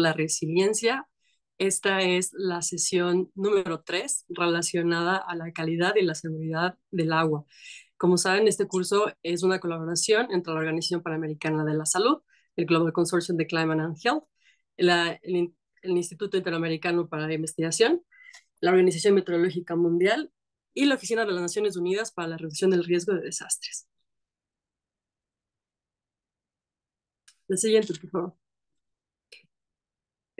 la resiliencia. Esta es la sesión número 3 relacionada a la calidad y la seguridad del agua. Como saben, este curso es una colaboración entre la Organización Panamericana de la Salud, el Global Consortium de Climate and Health, el, el Instituto Interamericano para la Investigación, la Organización Meteorológica Mundial y la Oficina de las Naciones Unidas para la Reducción del Riesgo de Desastres. La siguiente, por favor.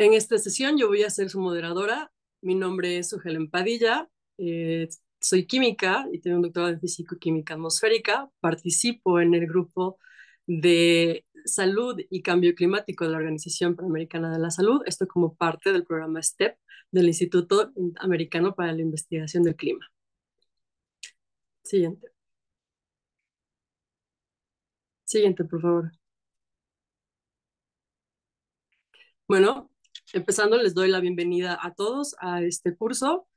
En esta sesión yo voy a ser su moderadora. Mi nombre es Ugelen Padilla. Eh, soy química y tengo un doctorado en físico-química atmosférica. Participo en el grupo de salud y cambio climático de la Organización Panamericana de la Salud. Esto como parte del programa STEP del Instituto Americano para la Investigación del Clima. Siguiente. Siguiente, por favor. Bueno, Empezando, les doy la bienvenida a todos a este curso.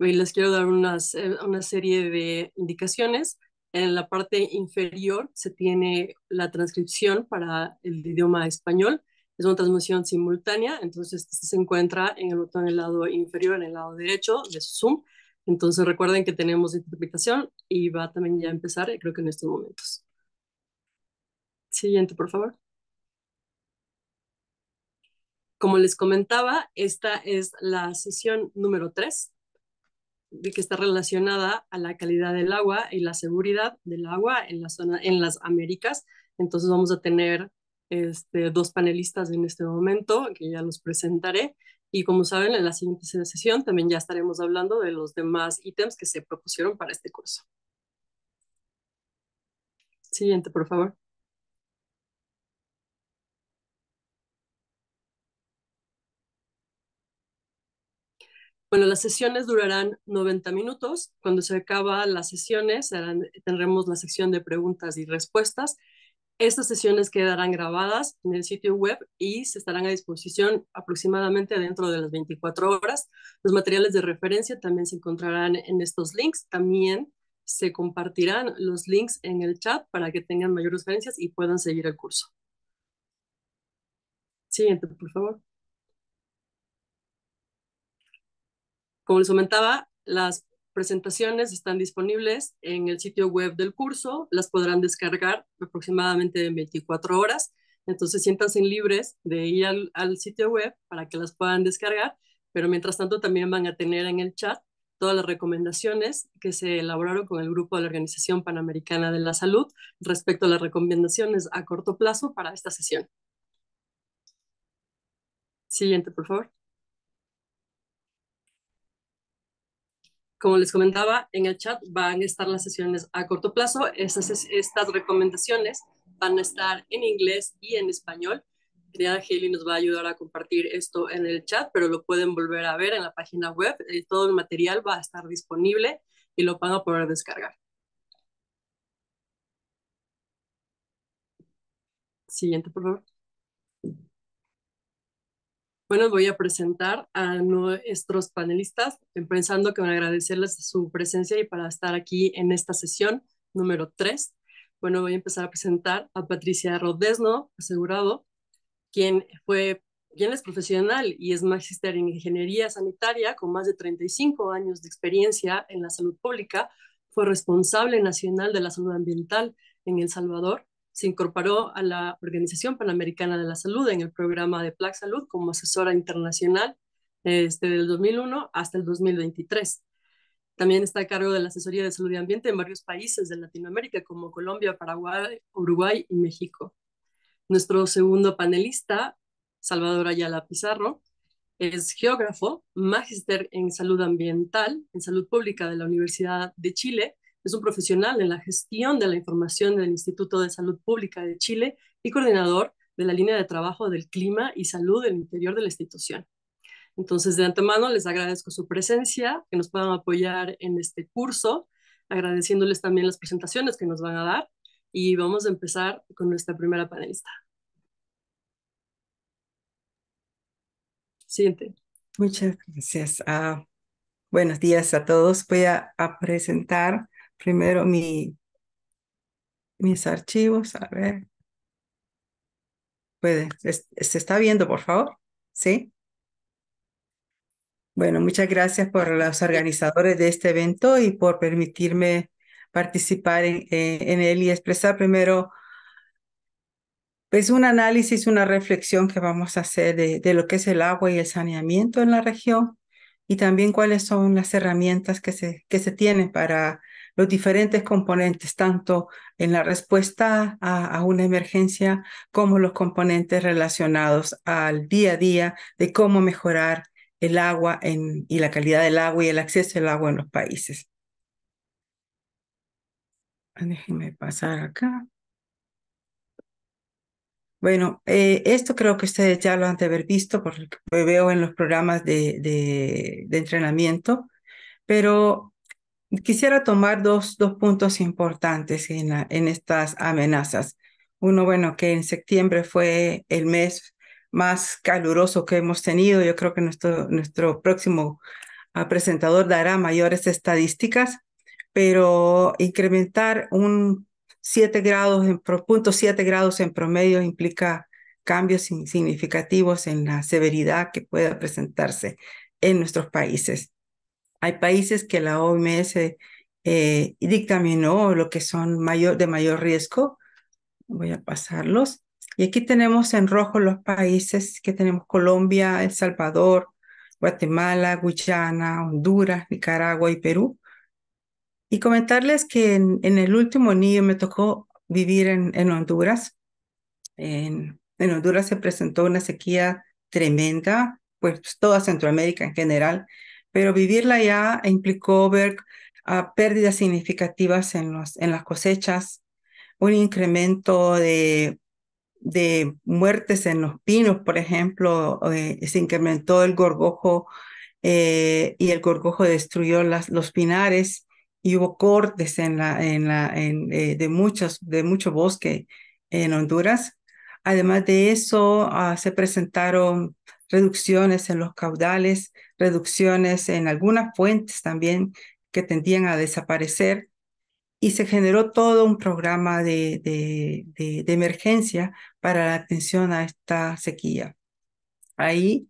Y les quiero dar unas, eh, una serie de indicaciones. En la parte inferior se tiene la transcripción para el idioma español. Es una transmisión simultánea, entonces este se encuentra en el botón del lado inferior, en el lado derecho de Zoom. Entonces recuerden que tenemos interpretación y va también ya a empezar, creo que en estos momentos. Siguiente, por favor. Como les comentaba, esta es la sesión número 3, que está relacionada a la calidad del agua y la seguridad del agua en, la zona, en las Américas. Entonces vamos a tener este, dos panelistas en este momento, que ya los presentaré. Y como saben, en la siguiente sesión también ya estaremos hablando de los demás ítems que se propusieron para este curso. Siguiente, por favor. Bueno, las sesiones durarán 90 minutos. Cuando se acaban las sesiones, tendremos la sección de preguntas y respuestas. Estas sesiones quedarán grabadas en el sitio web y se estarán a disposición aproximadamente dentro de las 24 horas. Los materiales de referencia también se encontrarán en estos links. También se compartirán los links en el chat para que tengan mayores referencias y puedan seguir el curso. Siguiente, por favor. Como les comentaba, las presentaciones están disponibles en el sitio web del curso, las podrán descargar aproximadamente en 24 horas, entonces siéntanse libres de ir al, al sitio web para que las puedan descargar, pero mientras tanto también van a tener en el chat todas las recomendaciones que se elaboraron con el grupo de la Organización Panamericana de la Salud respecto a las recomendaciones a corto plazo para esta sesión. Siguiente, por favor. Como les comentaba, en el chat van a estar las sesiones a corto plazo. Estas, estas recomendaciones van a estar en inglés y en español. Diana Haley nos va a ayudar a compartir esto en el chat, pero lo pueden volver a ver en la página web. Eh, todo el material va a estar disponible y lo van a poder descargar. Siguiente, por favor. Bueno, voy a presentar a nuestros panelistas, pensando que van a agradecerles su presencia y para estar aquí en esta sesión número 3. Bueno, voy a empezar a presentar a Patricia Rodesno, asegurado, quien fue quien es profesional y es magister en ingeniería sanitaria con más de 35 años de experiencia en la salud pública, fue responsable nacional de la salud ambiental en El Salvador se incorporó a la Organización Panamericana de la Salud en el programa de Plac Salud como asesora internacional desde el 2001 hasta el 2023. También está a cargo de la asesoría de salud y ambiente en varios países de Latinoamérica como Colombia, Paraguay, Uruguay y México. Nuestro segundo panelista, Salvador Ayala Pizarro, es geógrafo, magíster en salud ambiental, en salud pública de la Universidad de Chile es un profesional en la gestión de la información del Instituto de Salud Pública de Chile y coordinador de la línea de trabajo del clima y salud del interior de la institución. Entonces, de antemano les agradezco su presencia, que nos puedan apoyar en este curso, agradeciéndoles también las presentaciones que nos van a dar y vamos a empezar con nuestra primera panelista. Siguiente. Muchas gracias. Ah, buenos días a todos. Voy a presentar primero mi, mis archivos, a ver. Puede, se está viendo, por favor. ¿Sí? Bueno, muchas gracias por los organizadores de este evento y por permitirme participar en, él y expresar primero pues un análisis, una reflexión que vamos a hacer de, lo que es el agua y el saneamiento en la región y también cuáles son las herramientas que se, que se tienen para los diferentes componentes, tanto en la respuesta a, una emergencia como los componentes relacionados al día a día de cómo mejorar el agua y la calidad del agua y el acceso al agua en los países. Ah, déjenme pasar acá. Bueno, eh, esto creo que ustedes ya lo han de haber visto porque veo en los programas de entrenamiento, pero Quisiera tomar dos, dos puntos importantes en, en estas amenazas. Uno, bueno, que en septiembre fue el mes más caluroso que hemos tenido. Yo creo que nuestro, nuestro próximo ah, presentador dará mayores estadísticas, pero incrementar un grados, en, punto 7 grados en promedio implica cambios significativos en la severidad que pueda presentarse en nuestros países. Hay países que la OMS eh, dictaminó lo que son de mayor riesgo. Voy a pasarlos. Y aquí tenemos en rojo los países que tenemos Colombia, El Salvador, Guatemala, Guyana, Honduras, Nicaragua y Perú. Y comentarles que en, el último niño me tocó vivir en, Honduras. En, en, Honduras se presentó una sequía tremenda, pues toda Centroamérica en general pero vivirla ya implicó ver ah, pérdidas significativas en, los, en las cosechas, un incremento de, muertes en los pinos, por ejemplo, eh, se incrementó el gorgojo eh, y el gorgojo destruyó las, los pinares y hubo cortes en la, en la, eh, de, muchos, de mucho bosque en Honduras. Además de eso, ah, se presentaron reducciones en los caudales, reducciones en algunas fuentes también que tendían a desaparecer y se generó todo un programa de, de, emergencia para la atención a esta sequía. Ahí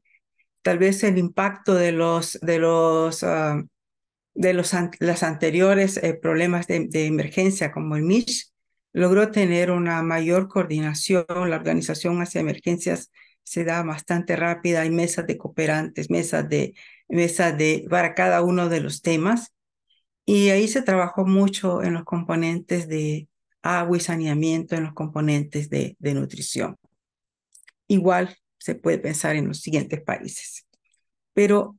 tal vez el impacto de los de los ah, de los las anteriores eh, problemas de, de, emergencia como el MISH logró tener una mayor coordinación la organización hacia emergencias se da bastante rápida, hay mesas de cooperantes, mesas de, de para cada uno de los temas. Y ahí se trabajó mucho en los componentes de agua y saneamiento, en los componentes de, de nutrición. Igual se puede pensar en los siguientes países. Pero,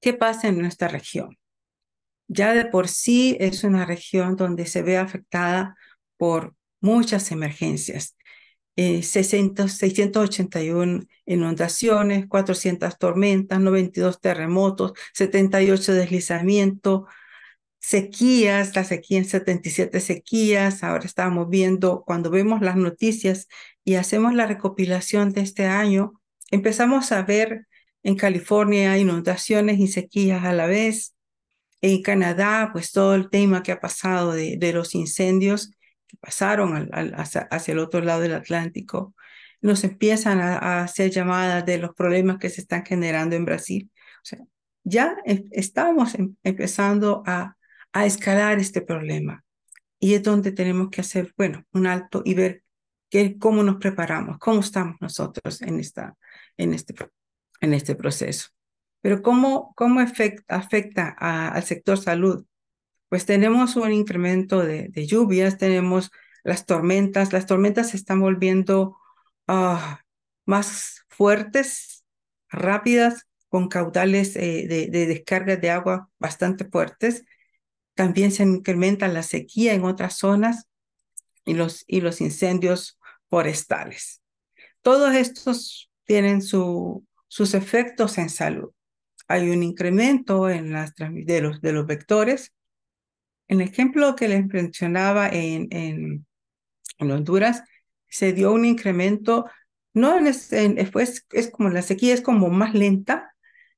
¿qué pasa en nuestra región? Ya de por sí es una región donde se ve afectada por muchas emergencias 681 eh, inundaciones, 400 tormentas, 92 terremotos, 78 deslizamientos, sequías, la sequía en 77 sequías. Ahora estamos viendo, cuando vemos las noticias y hacemos la recopilación de este año, empezamos a ver en California inundaciones y sequías a la vez. En Canadá, pues todo el tema que ha pasado de los incendios que pasaron hacia, el otro lado del Atlántico, nos empiezan a, hacer llamadas de los problemas que se están generando en Brasil. O sea, ya em, estamos em, empezando a, a escalar este problema y es donde tenemos que hacer, bueno, un alto y ver cómo nos preparamos, cómo estamos nosotros en, esta, en, este, en este proceso. Pero cómo, cómo afecta, al sector salud pues tenemos un incremento de, lluvias, tenemos las tormentas, las tormentas se están volviendo ah, más fuertes, rápidas, con caudales eh, de, descarga de agua bastante fuertes. También se incrementa la sequía en otras zonas y los, y los incendios forestales. Todos estos tienen su, sus efectos en salud. Hay un incremento en las, de los vectores el ejemplo que les mencionaba en, en, Honduras, se dio un incremento, no en, pues, es como la sequía es como más lenta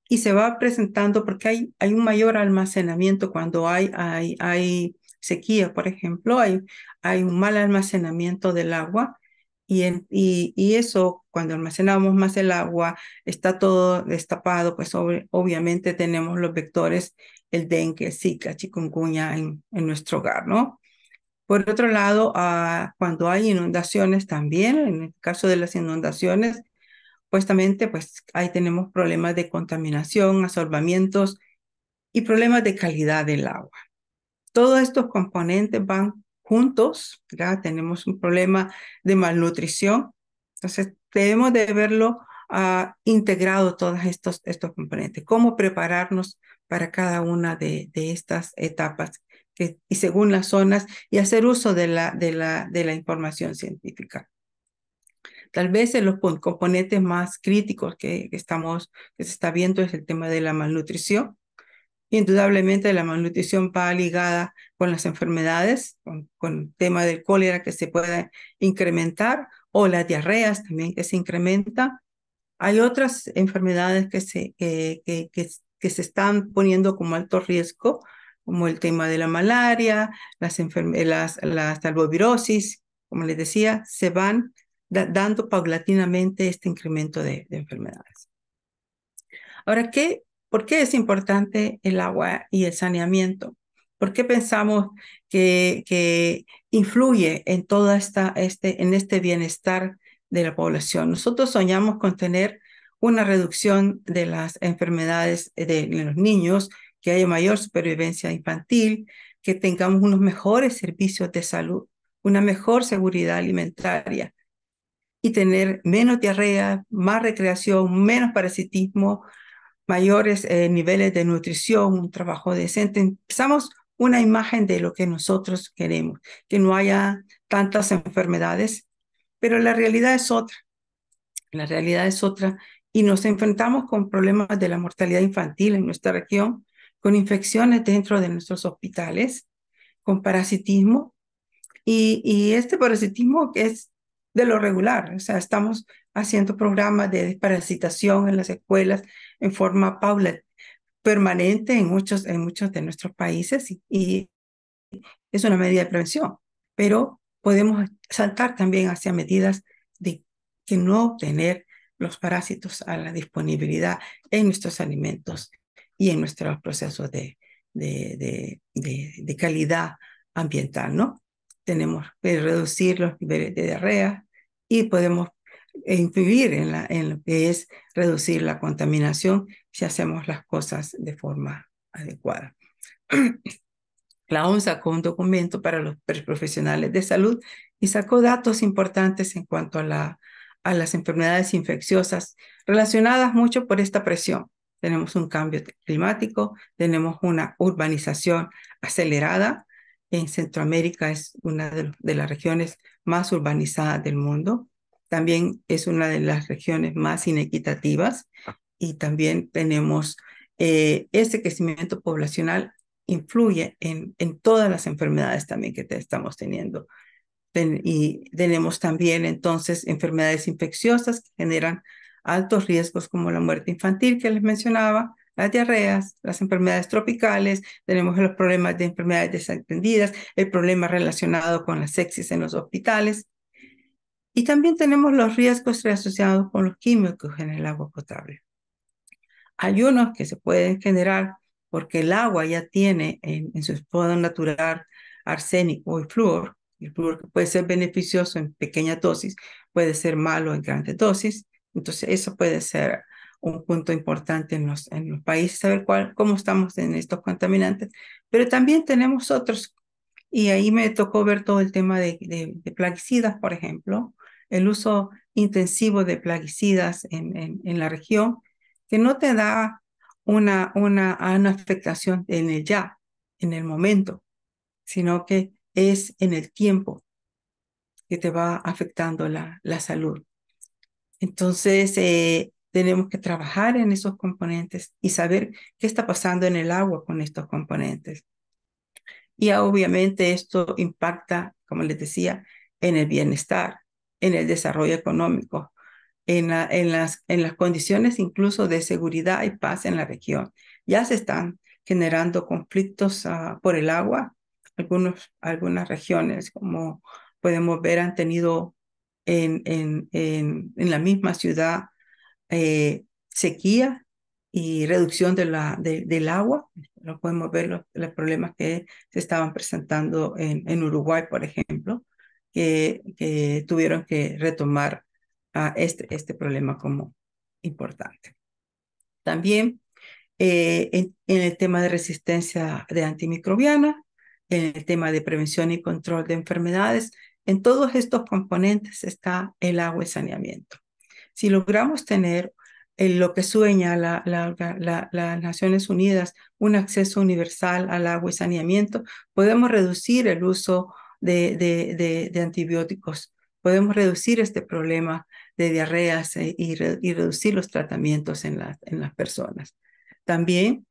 y se va presentando porque hay, hay un mayor almacenamiento cuando hay, hay, hay sequía, por ejemplo, hay, hay un mal almacenamiento del agua y, y, eso, cuando almacenamos más el agua, está todo destapado, pues obviamente tenemos los vectores el dengue, zika, chikungunya en, en nuestro hogar, ¿no? Por otro lado, ah, cuando hay inundaciones también, en el caso de las inundaciones, puestamente pues ahí tenemos problemas de contaminación, asorbamientos y problemas de calidad del agua. Todos estos componentes van juntos, ¿verdad? tenemos un problema de malnutrición, entonces debemos de verlo ah, integrado todos estos, estos componentes, cómo prepararnos para cada una de, de estas etapas que, y según las zonas y hacer uso de la, de la, de la información científica. Tal vez en los componentes más críticos que, estamos, que se está viendo es el tema de la malnutrición. Indudablemente la malnutrición va ligada con las enfermedades, con, el tema del cólera que se puede incrementar o las diarreas también que se incrementa. Hay otras enfermedades que, se, que, que, que se están poniendo como alto riesgo, como el tema de la malaria, las, las, las como les decía, se van dando paulatinamente este incremento de, enfermedades. Ahora, ¿qué, ¿por qué es importante el agua y el saneamiento? ¿Por qué pensamos que, que influye en todo esta, este, en este bienestar de la población? Nosotros soñamos con tener una reducción de las enfermedades de los niños, que haya mayor supervivencia infantil, que tengamos unos mejores servicios de salud, una mejor seguridad alimentaria y tener menos diarrea, más recreación, menos parasitismo, mayores eh, niveles de nutrición, un trabajo decente. Empezamos una imagen de lo que nosotros queremos, que no haya tantas enfermedades, pero la realidad es otra. La realidad es otra y nos enfrentamos con problemas de la mortalidad infantil en nuestra región, con infecciones dentro de nuestros hospitales, con parasitismo. Y, y este parasitismo es de lo regular, o sea, estamos haciendo programas de desparasitación en las escuelas en forma paulatina permanente en muchos, en muchos de nuestros países y, y, es una medida de prevención, pero podemos saltar también hacia medidas de que no obtener los parásitos a la disponibilidad en nuestros alimentos y en nuestros procesos de, de, de, calidad ambiental, ¿no? Tenemos que reducir los niveles de diarrea y podemos influir en, la, en lo que es reducir la contaminación si hacemos las cosas de forma adecuada. La OMS sacó un documento para los profesionales de salud y sacó datos importantes en cuanto a la, a las enfermedades infecciosas relacionadas mucho por esta presión. Tenemos un cambio climático, tenemos una urbanización acelerada. En Centroamérica es una de, las regiones más urbanizadas del mundo. También es una de las regiones más inequitativas y también tenemos eh, ese crecimiento poblacional influye en, en todas las enfermedades también que estamos teniendo y tenemos también entonces enfermedades infecciosas que generan altos riesgos como la muerte infantil que les mencionaba, las diarreas, las enfermedades tropicales, tenemos los problemas de enfermedades desatendidas, el problema relacionado con las sexis en los hospitales. Y también tenemos los riesgos asociados con los químicos en el agua potable. Hay unos que se pueden generar porque el agua ya tiene en, su estado natural arsénico y flúor, porque puede ser beneficioso en pequeña dosis, puede ser malo en grandes dosis. Entonces, eso puede ser un punto importante en los, en los países, saber cuál, cómo estamos en estos contaminantes. Pero también tenemos otros, y ahí me tocó ver todo el tema de, de, plaguicidas, por ejemplo, el uso intensivo de plaguicidas en, en, la región, que no te da una, una, una afectación en el ya, en el momento, sino que es en el tiempo que te va afectando la, salud. Entonces, eh, tenemos que trabajar en esos componentes y saber qué está pasando en el agua con estos componentes. Y obviamente esto impacta, como les decía, en el bienestar, en el desarrollo económico, en, en, las, en las condiciones incluso de seguridad y paz en la región. Ya se están generando conflictos ah, por el agua algunos, algunas regiones, como podemos ver, han tenido en, en, en, la misma ciudad eh, sequía y reducción de la, de, del agua. Lo podemos ver los, los, problemas que se estaban presentando en, en Uruguay, por ejemplo, que, tuvieron que retomar a ah, este, este problema como importante. También eh, en, en, el tema de resistencia de antimicrobiana, en el tema de prevención y control de enfermedades. En todos estos componentes está el agua y saneamiento. Si logramos tener en eh, lo que sueña las la, Naciones Unidas, un acceso universal al agua y saneamiento, podemos reducir el uso de, antibióticos, podemos reducir este problema de diarreas eh, y, reducir los tratamientos en, en las personas. También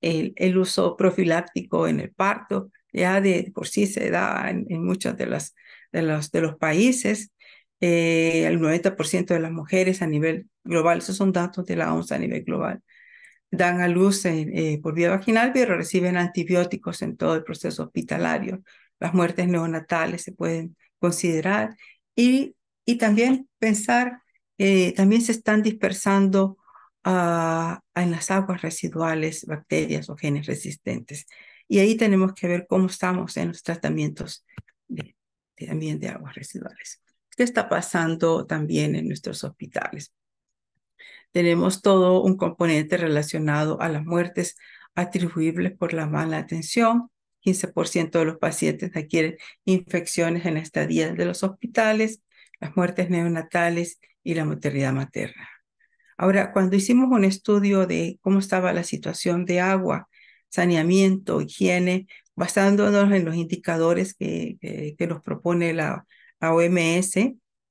el, uso profiláctico en el parto, ya de por sí se da en, muchos de, las, de, los, de los países, eh, el 90% de las mujeres a nivel global, esos son datos de la OMS a nivel global, dan a luz eh, por vía vaginal, pero reciben antibióticos en todo el proceso hospitalario. Las muertes neonatales se pueden considerar y, también pensar, eh, también se están dispersando en las aguas residuales, bacterias o genes resistentes. Y ahí tenemos que ver cómo estamos en los tratamientos también de aguas residuales. ¿Qué está pasando también en nuestros hospitales? Tenemos todo un componente relacionado a las muertes atribuibles por la mala atención. 15% de los pacientes adquieren infecciones en la estadía de los hospitales, las muertes neonatales y la maternidad materna. Ahora, cuando hicimos un estudio de cómo estaba la situación de agua, saneamiento, higiene, basándonos en los indicadores que, que, nos propone la, OMS,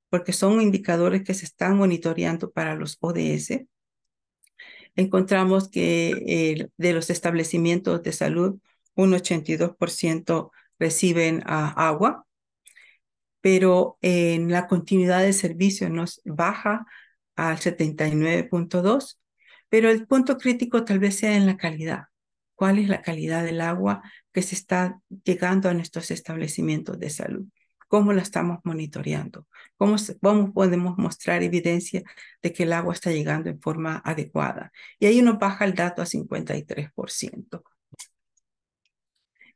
porque son indicadores que se están monitoreando para los ODS, encontramos que eh, de los establecimientos de salud, un 82% reciben ah, agua, pero en la continuidad de servicio nos baja al 79.2, pero el punto crítico tal vez sea en la calidad. ¿Cuál es la calidad del agua que se está llegando a nuestros establecimientos de salud? ¿Cómo la estamos monitoreando? ¿Cómo, podemos mostrar evidencia de que el agua está llegando en forma adecuada? Y ahí uno baja el dato a 53%.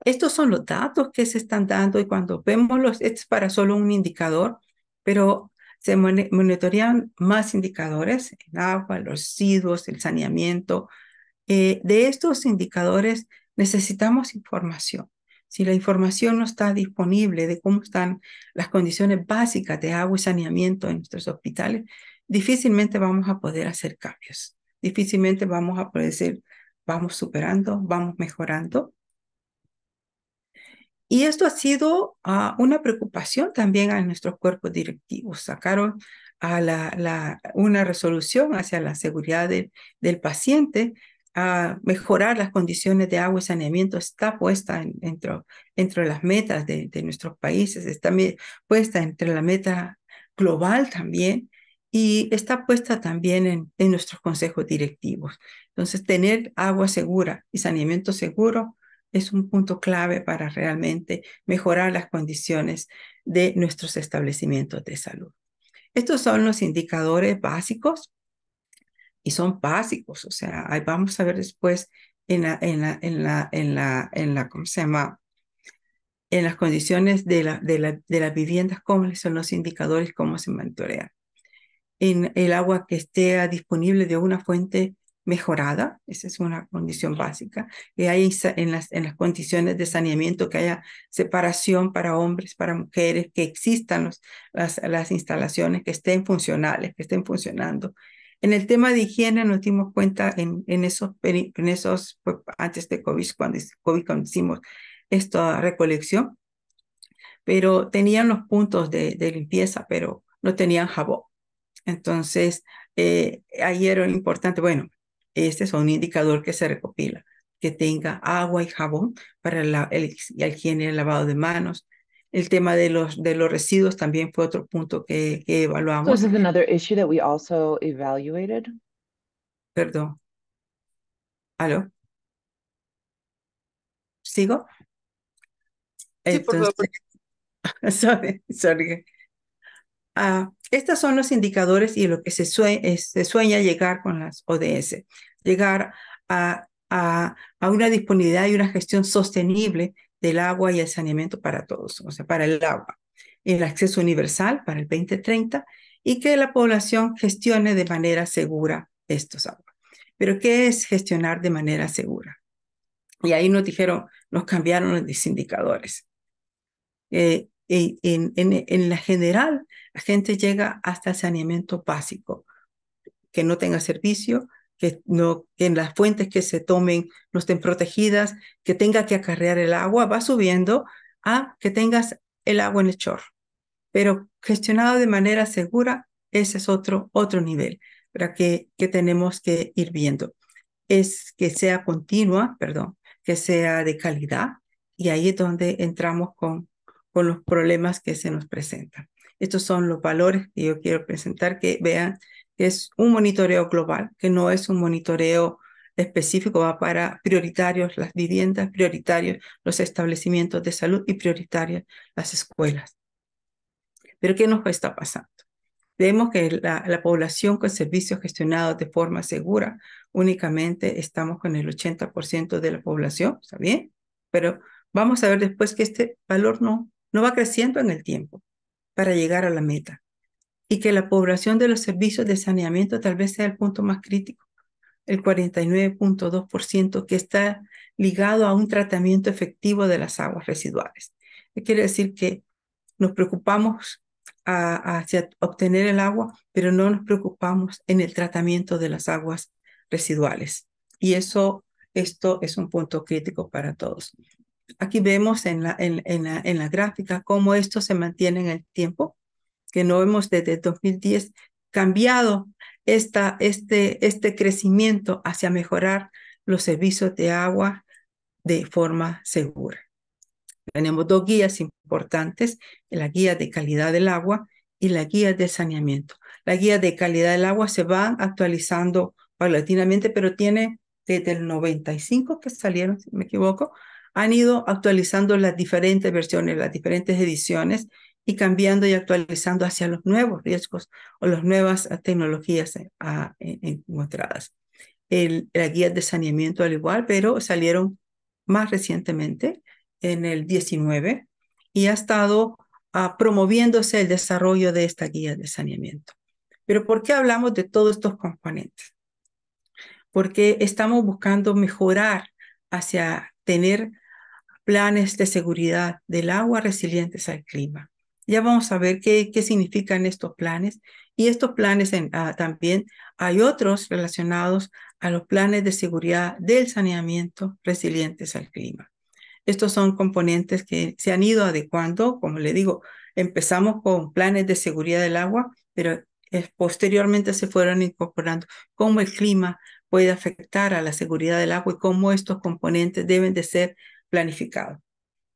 Estos son los datos que se están dando y cuando vemos los, este es para solo un indicador, pero se monitorean más indicadores, el agua, los residuos, el saneamiento. Eh, de estos indicadores necesitamos información. Si la información no está disponible de cómo están las condiciones básicas de agua y saneamiento en nuestros hospitales, difícilmente vamos a poder hacer cambios. Difícilmente vamos a poder decir, vamos superando, vamos mejorando. Y esto ha sido ah, una preocupación también a nuestros cuerpos directivos. Sacaron a la, una resolución hacia la seguridad del paciente, a mejorar las condiciones de agua y saneamiento está puesta entre las metas de, nuestros países, está puesta entre la meta global también y está puesta también en nuestros consejos directivos. Entonces, tener agua segura y saneamiento seguro es un punto clave para realmente mejorar las condiciones de nuestros establecimientos de salud. Estos son los indicadores básicos y son básicos, o sea, ahí vamos a ver después en en la, en la, en la, en la ¿cómo En las condiciones de, la, de, las viviendas, cómo son los indicadores, cómo se monitorea. En el agua que esté disponible de una fuente mejorada, esa es una condición básica, que ahí en las, en las condiciones de saneamiento que haya separación para hombres, para mujeres, que existan los, las, las instalaciones que estén funcionales, que estén funcionando. En el tema de higiene nos dimos cuenta en, en esos, en esos pues, antes de COVID cuando, COVID, hicimos esta recolección, pero tenían los puntos de, limpieza, pero no tenían jabón. Entonces, eh, ahí era importante, bueno, este es un indicador que se recopila, que tenga agua y jabón para el, el, el lavado de manos. El tema de los, de los residuos también fue otro punto que, evaluamos. another issue that we Perdón. ¿Aló? ¿Sigo? Sí, por favor. sorry. Ah, estos son los indicadores y lo que se, eh, se sueña llegar con las ODS, llegar a, una disponibilidad y una gestión sostenible del agua y el saneamiento para todos, o sea, para el agua, el acceso universal para el 2030 y que la población gestione de manera segura estos aguas. Pero ¿qué es gestionar de manera segura? Y ahí nos dijeron, nos cambiaron los indicadores. Eh, en, en, la general, la gente llega hasta el saneamiento básico, que no tenga servicio, que, no, que en las fuentes que se tomen no estén protegidas, que tenga que acarrear el agua, va subiendo a que tengas el agua en el chorro. Pero gestionado de manera segura, ese es otro, otro nivel para que, que tenemos que ir viendo. Es que sea continua, perdón, que sea de calidad, y ahí es donde entramos con con los problemas que se nos presentan. Estos son los valores que yo quiero presentar, que vean que es un monitoreo global, que no es un monitoreo específico, va para prioritarios las viviendas, prioritarios los establecimientos de salud y prioritarias las escuelas. Pero ¿qué nos está pasando? Vemos que la, la población con servicios gestionados de forma segura, únicamente estamos con el 80% de la población, ¿está bien? Pero vamos a ver después que este valor no no va creciendo en el tiempo para llegar a la meta y que la población de los servicios de saneamiento tal vez sea el punto más crítico, el 49.2% que está ligado a un tratamiento efectivo de las aguas residuales. Quiere decir que nos preocupamos hacia obtener el agua, pero no nos preocupamos en el tratamiento de las aguas residuales. Y eso, esto es un punto crítico para todos. Aquí vemos en la, en, gráfica cómo esto se mantiene en el tiempo, que no hemos desde 2010 cambiado esta, este, este crecimiento hacia mejorar los servicios de agua de forma segura. Tenemos dos guías importantes, la guía de calidad del agua y la guía de saneamiento. La guía de calidad del agua se va actualizando paulatinamente, pero tiene desde el 95 que salieron, si me equivoco, han ido actualizando las diferentes versiones, las diferentes ediciones y cambiando y actualizando hacia los nuevos riesgos o las nuevas ah, tecnologías eh, encontradas. El, la guía de saneamiento al igual, pero salieron más recientemente, en el 19, y ha estado ah, promoviéndose el desarrollo de esta guía de saneamiento. Pero ¿por qué hablamos de todos estos componentes? Porque estamos buscando mejorar hacia tener planes de seguridad del agua resilientes al clima. Ya vamos a ver qué, significan estos planes. Y estos planes ah, también hay otros relacionados a los planes de seguridad del saneamiento resilientes al clima. Estos son componentes que se han ido adecuando, como le digo, empezamos con planes de seguridad del agua, pero eh, posteriormente se fueron incorporando cómo el clima puede afectar a la seguridad del agua y cómo estos componentes deben de ser planificado.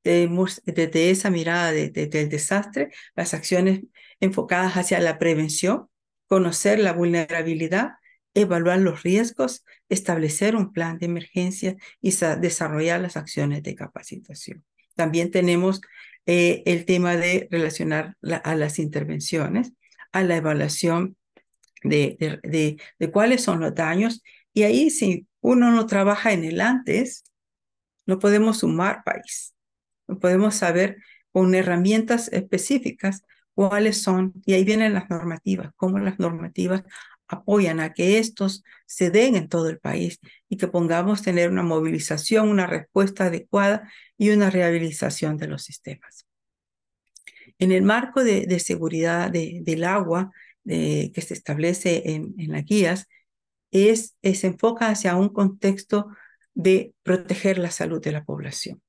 Desde esa mirada del desastre, las acciones enfocadas hacia la prevención, conocer la vulnerabilidad, evaluar los riesgos, establecer un plan de emergencia y desarrollar las acciones de capacitación. También tenemos eh, el tema de relacionar a las intervenciones, a la evaluación de, cuáles son los daños. Y ahí si uno no trabaja en el antes, no podemos sumar país. No podemos saber con herramientas específicas cuáles son, y ahí vienen las normativas, cómo las normativas apoyan a que estos se den en todo el país y que pongamos tener una movilización, una respuesta adecuada y una rehabilitación de los sistemas. En el marco de, seguridad del agua eh, que se establece en, en las guías, es, eh, se enfoca hacia un contexto de proteger la salud de la población.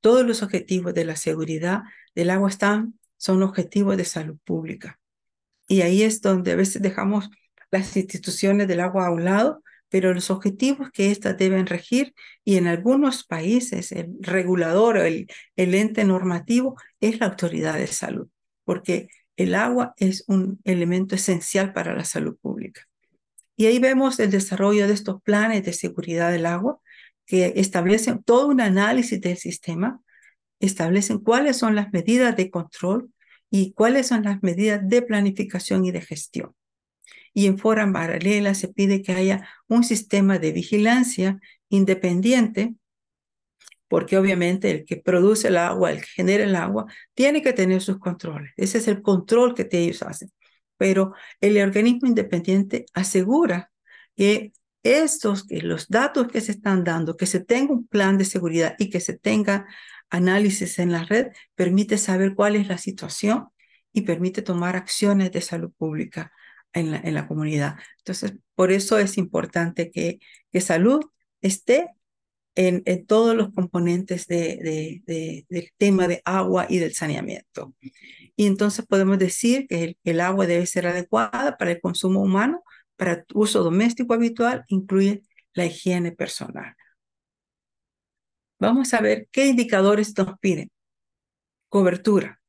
Todos los objetivos de la seguridad del agua están, son objetivos de salud pública. Y ahí es donde a veces dejamos las instituciones del agua a un lado, pero los objetivos que éstas deben regir y en algunos países el regulador o el, el ente normativo es la autoridad de salud, porque el agua es un elemento esencial para la salud pública. Y ahí vemos el desarrollo de estos planes de seguridad del agua, que establecen todo un análisis del sistema, establecen cuáles son las medidas de control y cuáles son las medidas de planificación y de gestión. Y en forma paralela se pide que haya un sistema de vigilancia independiente, porque obviamente el que produce el agua, el que genera el agua, tiene que tener sus controles. Ese es el control que ellos hacen. Pero el organismo independiente asegura que estos, los datos que se están dando, que se tenga un plan de seguridad y que se tenga análisis en la red, permite saber cuál es la situación y permite tomar acciones de salud pública en la, comunidad. Entonces, por eso es importante que, salud esté en, todos los componentes del tema de agua y del saneamiento. Y entonces podemos decir que el agua debe ser adecuada para el consumo humano, para uso doméstico habitual incluye la higiene personal. Vamos a ver qué indicadores nos piden. Cobertura.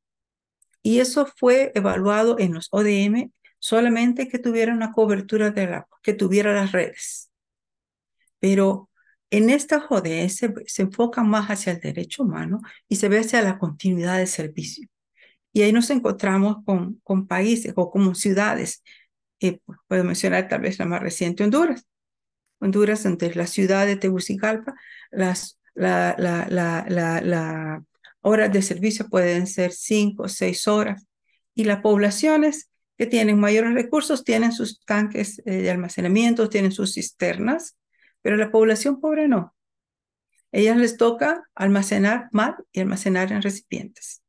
Y eso fue evaluado en los ODM solamente que tuviera una cobertura de la, que tuviera las redes. Pero en estas ODS se enfoca más hacia el derecho humano y se ve hacia la continuidad del servicio. Y ahí nos encontramos con, con países o con ciudades eh, pues, puedo mencionar tal vez la más reciente, Honduras. Honduras, antes la ciudad de Tegucigalpa, las la, la, horas de servicio pueden ser cinco o seis horas y las poblaciones que tienen mayores recursos tienen sus tanques eh, de almacenamiento, tienen sus cisternas, pero la población pobre no. Ellas les toca almacenar mal y almacenar en recipientes.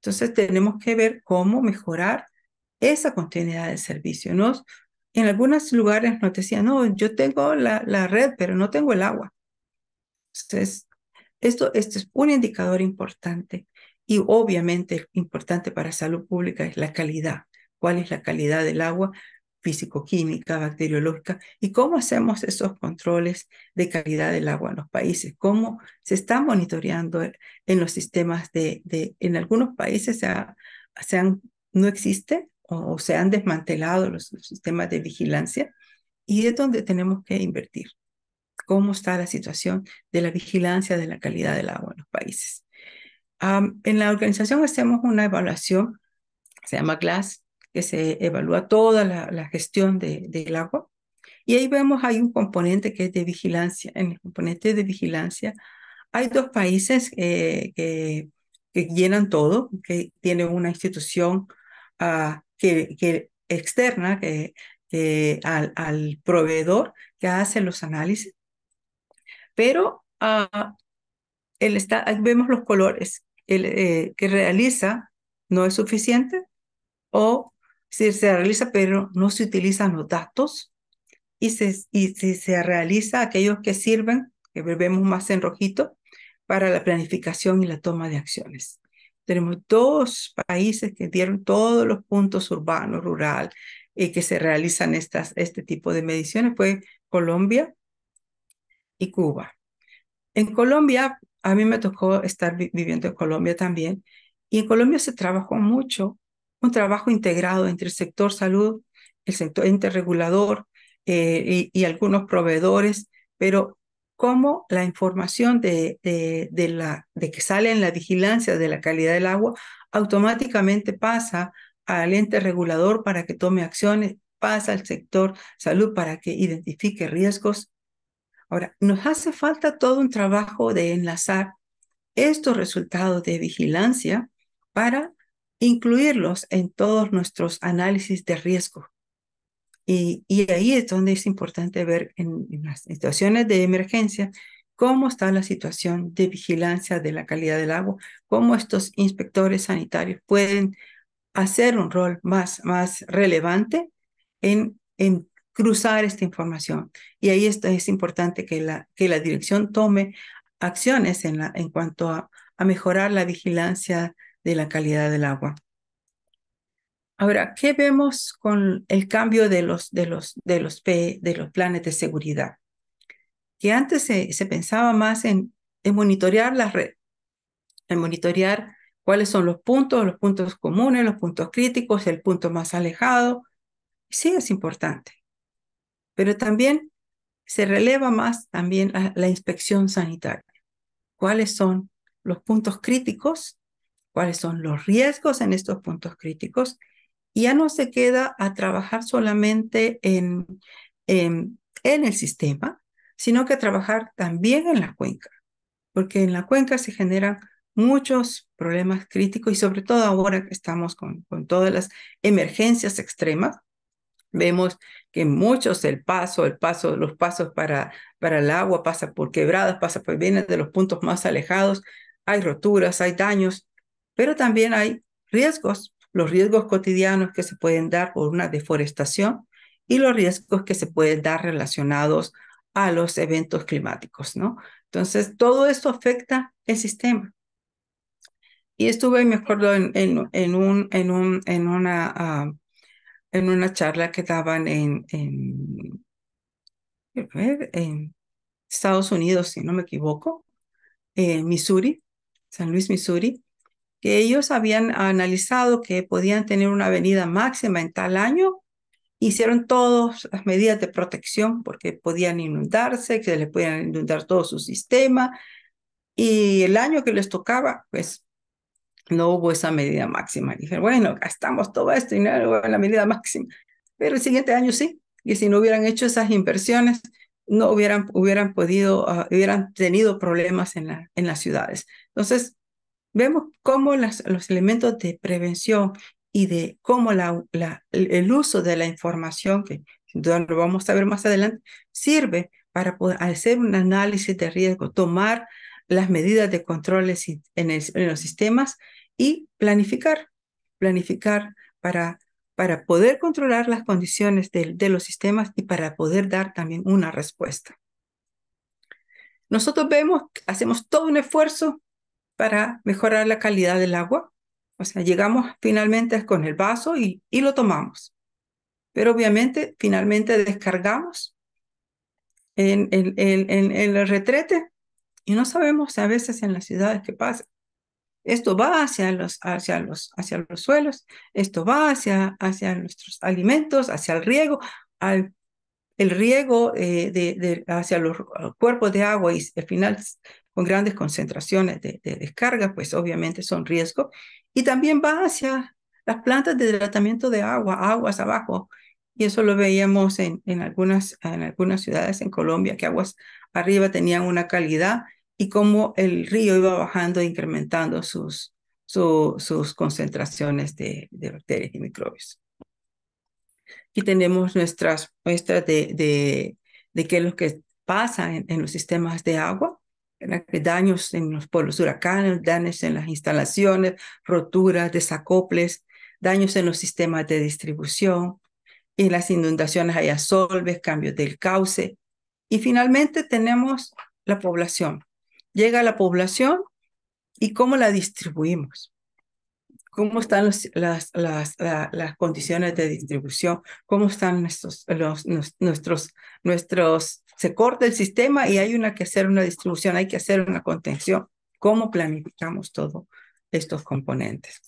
Entonces tenemos que ver cómo mejorar esa continuidad del servicio. ¿no? En algunos lugares nos decían, no, yo tengo la, la red, pero no tengo el agua. Entonces, esto, es un indicador importante y obviamente importante para salud pública es la calidad. ¿Cuál es la calidad del agua? físico-química, bacteriológica, y cómo hacemos esos controles de calidad del agua en los países, cómo se está monitoreando en los sistemas de, de en algunos países se no existe o, se han desmantelado los, sistemas de vigilancia y es donde tenemos que invertir. ¿Cómo está la situación de la vigilancia de la calidad del agua en los países? en la organización hacemos una evaluación, se llama GLASS, que se evalúa toda la, gestión de, del agua. Y ahí vemos, hay un componente que es de vigilancia. En el componente de vigilancia hay dos países eh, que, que, llenan todo, que tienen una institución ah, que, externa que, al, al, proveedor que hace los análisis, pero ah, el está, vemos los colores el, eh, que realiza no es suficiente o si se realiza pero no se utilizan los datos y, y si se realiza aquellos que sirven, que vemos más en rojito, para la planificación y la toma de acciones. Tenemos dos países que dieron todos los puntos urbanos, rural, y que se realizan estas, este tipo de mediciones, fue Colombia y Cuba. En Colombia, a mí me tocó estar viviendo en Colombia también, y en Colombia se trabajó mucho, un trabajo integrado entre el sector salud, el sector interregulador eh, y, y, algunos proveedores, pero cómo la información de, que sale en la vigilancia de la calidad del agua automáticamente pasa al ente regulador para que tome acciones, pasa al sector salud para que identifique riesgos. Ahora, nos hace falta todo un trabajo de enlazar estos resultados de vigilancia para incluirlos en todos nuestros análisis de riesgo y, ahí es donde es importante ver en, las situaciones de emergencia cómo está la situación de vigilancia de la calidad del agua, cómo estos inspectores sanitarios pueden hacer un rol más, más relevante en, en cruzar esta información. Y ahí esto es importante que la, que la dirección tome acciones en, la, en cuanto a mejorar la vigilancia de la calidad del agua. Ahora, ¿qué vemos con el cambio de los, de los, de los, de los planes de seguridad? Que antes se, pensaba más en, en, monitorear las red, en monitorear cuáles son los puntos, los puntos comunes, los puntos críticos, el punto más alejado. Sí, es importante. Pero también se releva más también la inspección sanitaria. ¿Cuáles son los puntos críticos? ¿Cuáles son los riesgos en estos puntos críticos? ya no se queda a trabajar solamente en, en, el sistema, sino que a trabajar también en la cuenca, porque en la cuenca se generan muchos problemas críticos y sobre todo ahora que estamos con, con todas las emergencias extremas, vemos que muchos el paso, el paso, los pasos para, para el agua pasa por quebradas, pasa por bienes de los puntos más alejados, hay roturas, hay daños, pero también hay riesgos los riesgos cotidianos que se pueden dar por una deforestación y los riesgos que se pueden dar relacionados a los eventos climáticos, ¿no? Entonces, todo esto afecta el sistema. Y estuve, me acuerdo, en, en, un, en, un, en, una, ah, en una charla que daban en, en Estados Unidos, si no me equivoco, en Missouri, San Luis, Missouri, que ellos habían analizado que podían tener una avenida máxima en tal año, hicieron todas las medidas de protección porque podían inundarse, que les podían inundar todo su sistema, y el año que les tocaba, pues no hubo esa medida máxima. Dijeron, bueno, gastamos todo esto y no hubo la medida máxima, pero el siguiente año sí, y si no hubieran hecho esas inversiones, no hubieran, hubieran podido, ah, hubieran tenido problemas en, la, en las ciudades. Entonces, Vemos cómo los elementos de prevención y de cómo la, el uso de la información, que lo vamos a ver más adelante, sirve para poder hacer un análisis de riesgo, tomar las medidas de controles en, los sistemas y planificar, planificar para, para poder controlar las condiciones de, de los sistemas y para poder dar también una respuesta. Nosotros vemos, hacemos todo un esfuerzo para mejorar la calidad del agua. O sea, llegamos finalmente con el vaso y, lo tomamos. Pero obviamente finalmente descargamos en, el retrete y no sabemos a veces en las ciudades qué pasa. Esto va hacia los, hacia los, hacia los suelos, esto va hacia, hacia nuestros alimentos, hacia el riego, el riego eh, de, hacia los uh, cuerpos de agua y al final con grandes concentraciones de, de descarga, pues obviamente son riesgo. Y también va hacia las plantas de tratamiento de agua, aguas abajo. Y eso lo veíamos en, en, algunas, en algunas ciudades en Colombia, que aguas arriba tenían una calidad y cómo el río iba bajando e incrementando sus, sus concentraciones de, bacterias y microbios. Aquí tenemos nuestras muestras de, de, de qué es lo que pasa en los sistemas de agua daños en los pueblos, huracanes, daños en las instalaciones, roturas, desacoples, daños en los sistemas de distribución, en las inundaciones hay asolves, cambios del cauce. Y finalmente tenemos la población. Llega la población y cómo la distribuimos. ¿Cómo están las, las, las, condiciones de distribución? ¿Cómo están nuestros, los, nuestros, nuestros se corta el sistema y hay una que hacer una distribución, hay que hacer una contención. ¿Cómo planificamos todos estos componentes?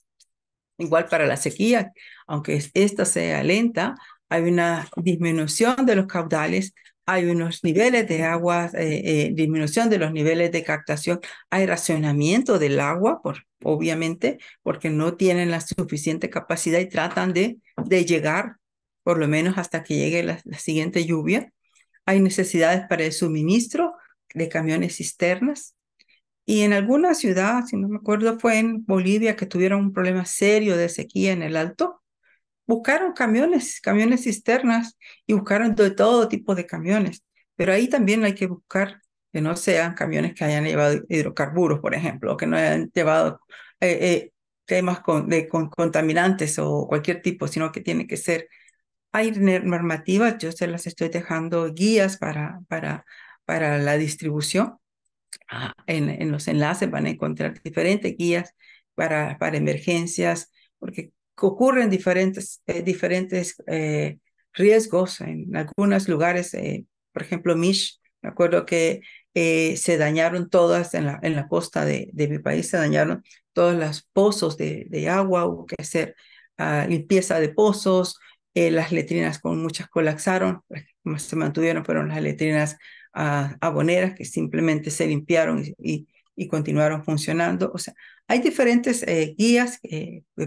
Igual para la sequía, aunque esta sea lenta, hay una disminución de los caudales, hay unos niveles de agua, eh, eh, disminución de los niveles de captación, hay racionamiento del agua, por, obviamente, porque no tienen la suficiente capacidad y tratan de, de llegar por lo menos hasta que llegue la siguiente lluvia. Hay necesidades para el suministro de camiones cisternas. Y en alguna ciudad, si no me acuerdo, fue en Bolivia que tuvieron un problema serio de sequía en el Alto. Buscaron camiones, camiones cisternas y buscaron de todo tipo de camiones. Pero ahí también hay que buscar que no sean camiones que hayan llevado hidrocarburos, por ejemplo, o que no hayan llevado eh, eh, temas de, contaminantes o cualquier tipo, sino que tiene que ser hay normativas, yo se las estoy dejando guías para, para, para la distribución. Ah, en, en los enlaces van a encontrar diferentes guías para, para emergencias, porque ocurren diferentes, eh, diferentes eh, riesgos en algunos lugares. Eh, por ejemplo, Mish, me acuerdo que se dañaron todas en la, en la costa de, mi país, se dañaron todos los pozos de, agua, hubo que hacer ah, limpieza de pozos, eh, las letrinas con muchas colapsaron, las se mantuvieron fueron las letrinas ah, aboneras que simplemente se limpiaron y, y, continuaron funcionando. O sea, hay diferentes eh, guías,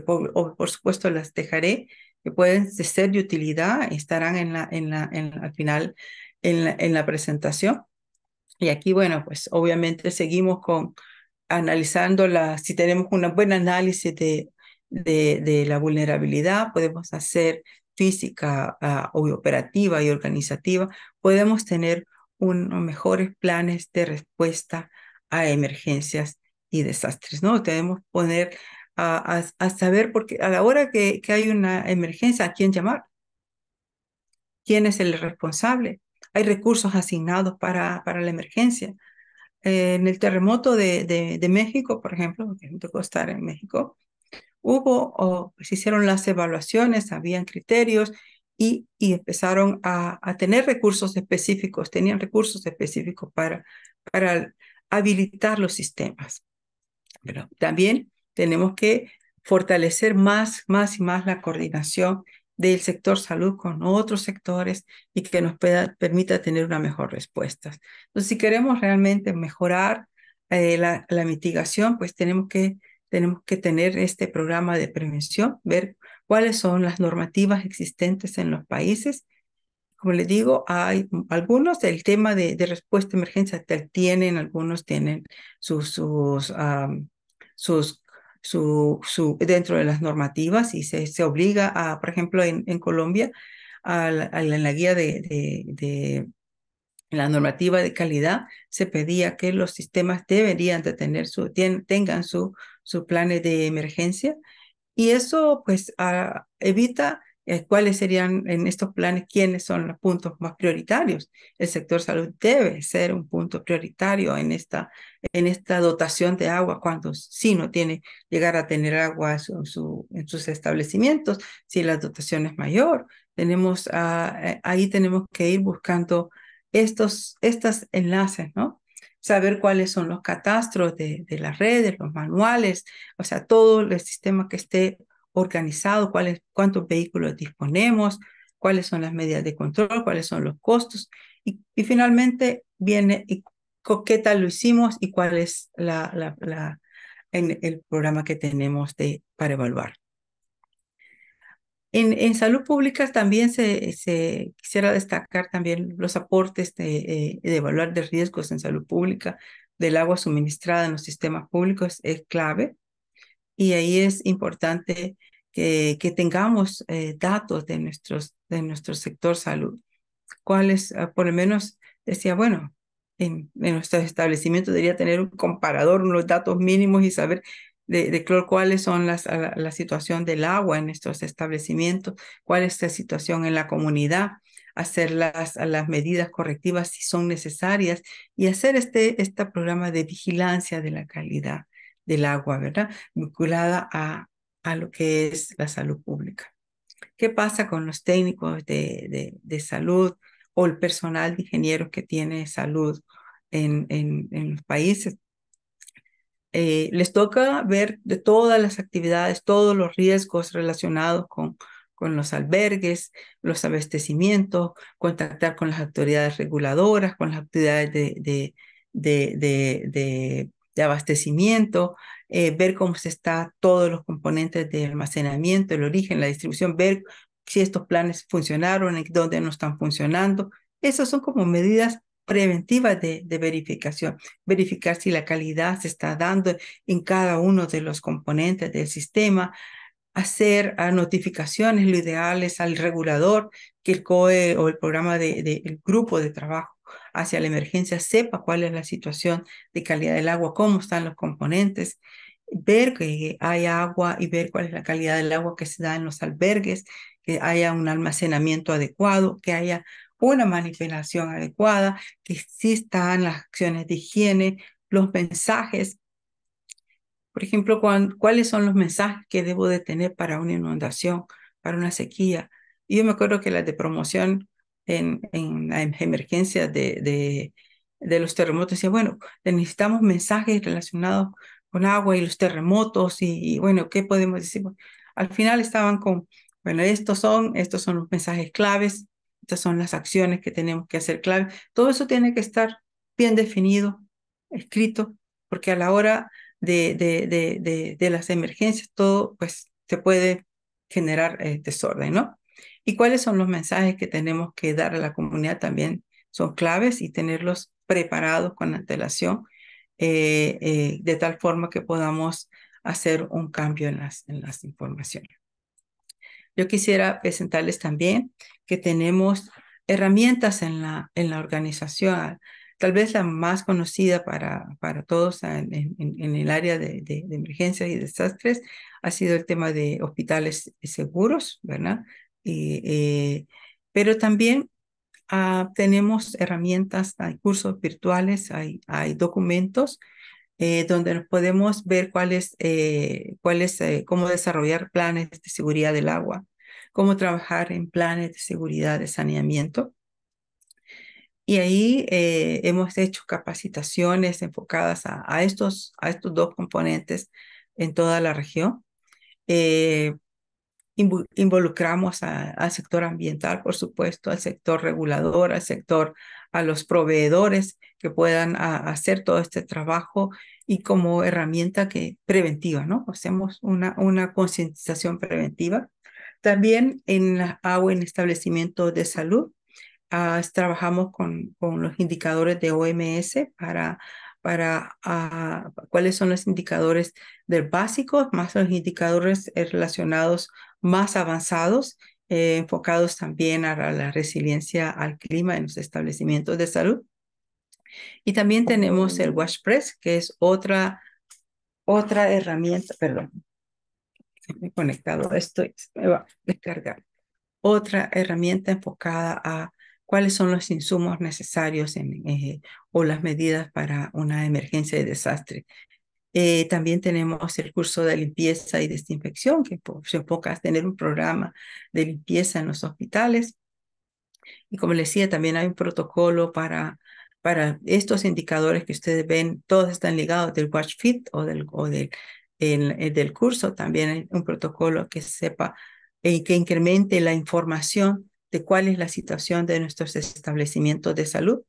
por, supuesto las dejaré, que pueden ser de utilidad, estarán en la, en la, al final en la, en la presentación. Y aquí, bueno, pues obviamente seguimos con analizando la, si tenemos un buen análisis de, de, de, la vulnerabilidad, podemos hacer física ah, o operativa y organizativa, podemos tener unos mejores planes de respuesta a emergencias y desastres, ¿no? Tenemos poner a, saber, porque a la hora que, que hay una emergencia, ¿a quién llamar? ¿Quién es el responsable? Hay recursos asignados para, para la emergencia. Eh, en el terremoto de, de, de, México, por ejemplo, que me tocó estar en México, hubo o pues, se hicieron las evaluaciones, habían criterios y, empezaron a, tener recursos específicos, tenían recursos específicos para, para habilitar los sistemas. Pero también tenemos que fortalecer más, más y más la coordinación del sector salud con otros sectores y que nos permita tener una mejor respuesta. Entonces, si queremos realmente mejorar eh, la mitigación, pues tenemos que tenemos que tener este programa de prevención, ver cuáles son las normativas existentes en los países. Como les digo, hay algunos, el tema de, respuesta a emergencia tienen, algunos tienen sus, sus, sus su, su, dentro de las normativas y se, se obliga a, por ejemplo, en, en Colombia, en la guía de, la normativa de calidad se pedía que los sistemas deberían de tener su, tengan su, sus planes de emergencia y eso pues ah, evita eh, cuáles serían en estos planes, quiénes son los puntos más prioritarios. El sector salud debe ser un punto prioritario en esta, en esta dotación de agua cuando si no tiene llegar a tener agua en, sus establecimientos, si la dotación es mayor. Tenemos, ah, eh, ahí tenemos que ir buscando estos, estos enlaces, ¿no? saber cuáles son los catastros de, las redes, los manuales, o sea, todo el sistema que esté organizado, cuáles, cuántos vehículos disponemos, cuáles son las medidas de control, cuáles son los costos. Y, finalmente viene y qué tal lo hicimos y cuál es la, el programa que tenemos de, para evaluar. En, salud pública también se, quisiera destacar también los aportes eh, de, evaluar de riesgos en salud pública del agua suministrada en los sistemas públicos es clave y ahí es importante que, tengamos eh, datos de, nuestros, de nuestro sector salud. ¿Cuáles, ah, por lo menos, decía, bueno, en, en, nuestros establecimientos debería tener un comparador, unos datos mínimos y saber de, de cuáles son las, la, situación del agua en estos establecimientos, cuál es la situación en la comunidad, hacer las, las medidas correctivas si son necesarias y hacer este, este programa de vigilancia de la calidad del agua, ¿verdad? Vinculada a, lo que es la salud pública. ¿Qué pasa con los técnicos de, salud o el personal de ingenieros que tiene salud en, en, en los países? Eh, les toca ver de todas las actividades, todos los riesgos relacionados con, con los albergues, los abastecimientos, contactar con las autoridades reguladoras, con las autoridades de, de, abastecimiento, eh, ver cómo se está todos los componentes de almacenamiento, el origen, la distribución, ver si estos planes funcionaron, dónde no están funcionando. Esas son como medidas preventiva de, verificación, verificar si la calidad se está dando en cada uno de los componentes del sistema, hacer ah, notificaciones, lo ideal es al regulador que el COE o el programa del grupo de trabajo hacia la emergencia sepa cuál es la situación de calidad del agua, cómo están los componentes, ver que hay agua y ver cuál es la calidad del agua que se da en los albergues, que haya un almacenamiento adecuado, que haya una manipulación adecuada, que existan las acciones de higiene, los mensajes. Por ejemplo, cuáles son los mensajes que debo de tener para una inundación, para una sequía. yo me acuerdo que las de promoción en, en la emergencia de, los terremotos decía, bueno, necesitamos mensajes relacionados con agua y los terremotos y, bueno, ¿qué podemos decir? al final estaban con, bueno, estos son, estos son los mensajes claves estas son las acciones que tenemos que hacer clave. Todo eso tiene que estar bien definido, escrito, porque a la hora de, de, las emergencias todo pues se puede generar eh, desorden, ¿no? Y cuáles son los mensajes que tenemos que dar a la comunidad también son claves y tenerlos preparados con antelación, eh, eh, de tal forma que podamos hacer un cambio en las, en las informaciones. Yo quisiera presentarles también que tenemos herramientas en la, en la organización, tal vez la más conocida para, para todos en, el área de, de, emergencias y desastres ha sido el tema de hospitales seguros, ¿verdad? Eh, pero también ah, tenemos herramientas, hay cursos virtuales, hay, hay documentos eh, donde podemos ver cuál es, eh, eh, cómo desarrollar planes de seguridad del agua, cómo trabajar en planes de seguridad de saneamiento. Y ahí hemos hecho capacitaciones enfocadas a, estos, a estos dos componentes en toda la región. involucramos al sector ambiental, por supuesto, al sector regulador, al sector a los proveedores que puedan ah, hacer todo este trabajo y como herramienta que, preventiva, ¿no? Hacemos una, una concientización preventiva. También en el agua en establecimientos de salud, ah, trabajamos con, los indicadores de OMS para, para ah, cuáles son los indicadores del básico, más los indicadores eh, relacionados más avanzados eh, enfocados también a la resiliencia al clima en los establecimientos de salud. Y también tenemos el WashPress, que es otra, otra herramienta, perdón, me he conectado estoy me va a descargar. Otra herramienta enfocada a cuáles son los insumos necesarios eh, o las medidas para una emergencia de desastre. Eh, también tenemos el curso de limpieza y desinfección, que se enfoca a tener un programa de limpieza en los hospitales. Y como les decía, también hay un protocolo para, para estos indicadores que ustedes ven, todos están ligados del Watch Fit o del, o del, el, del curso. También hay un protocolo que sepa y eh, que incremente la información de cuál es la situación de nuestros establecimientos de salud.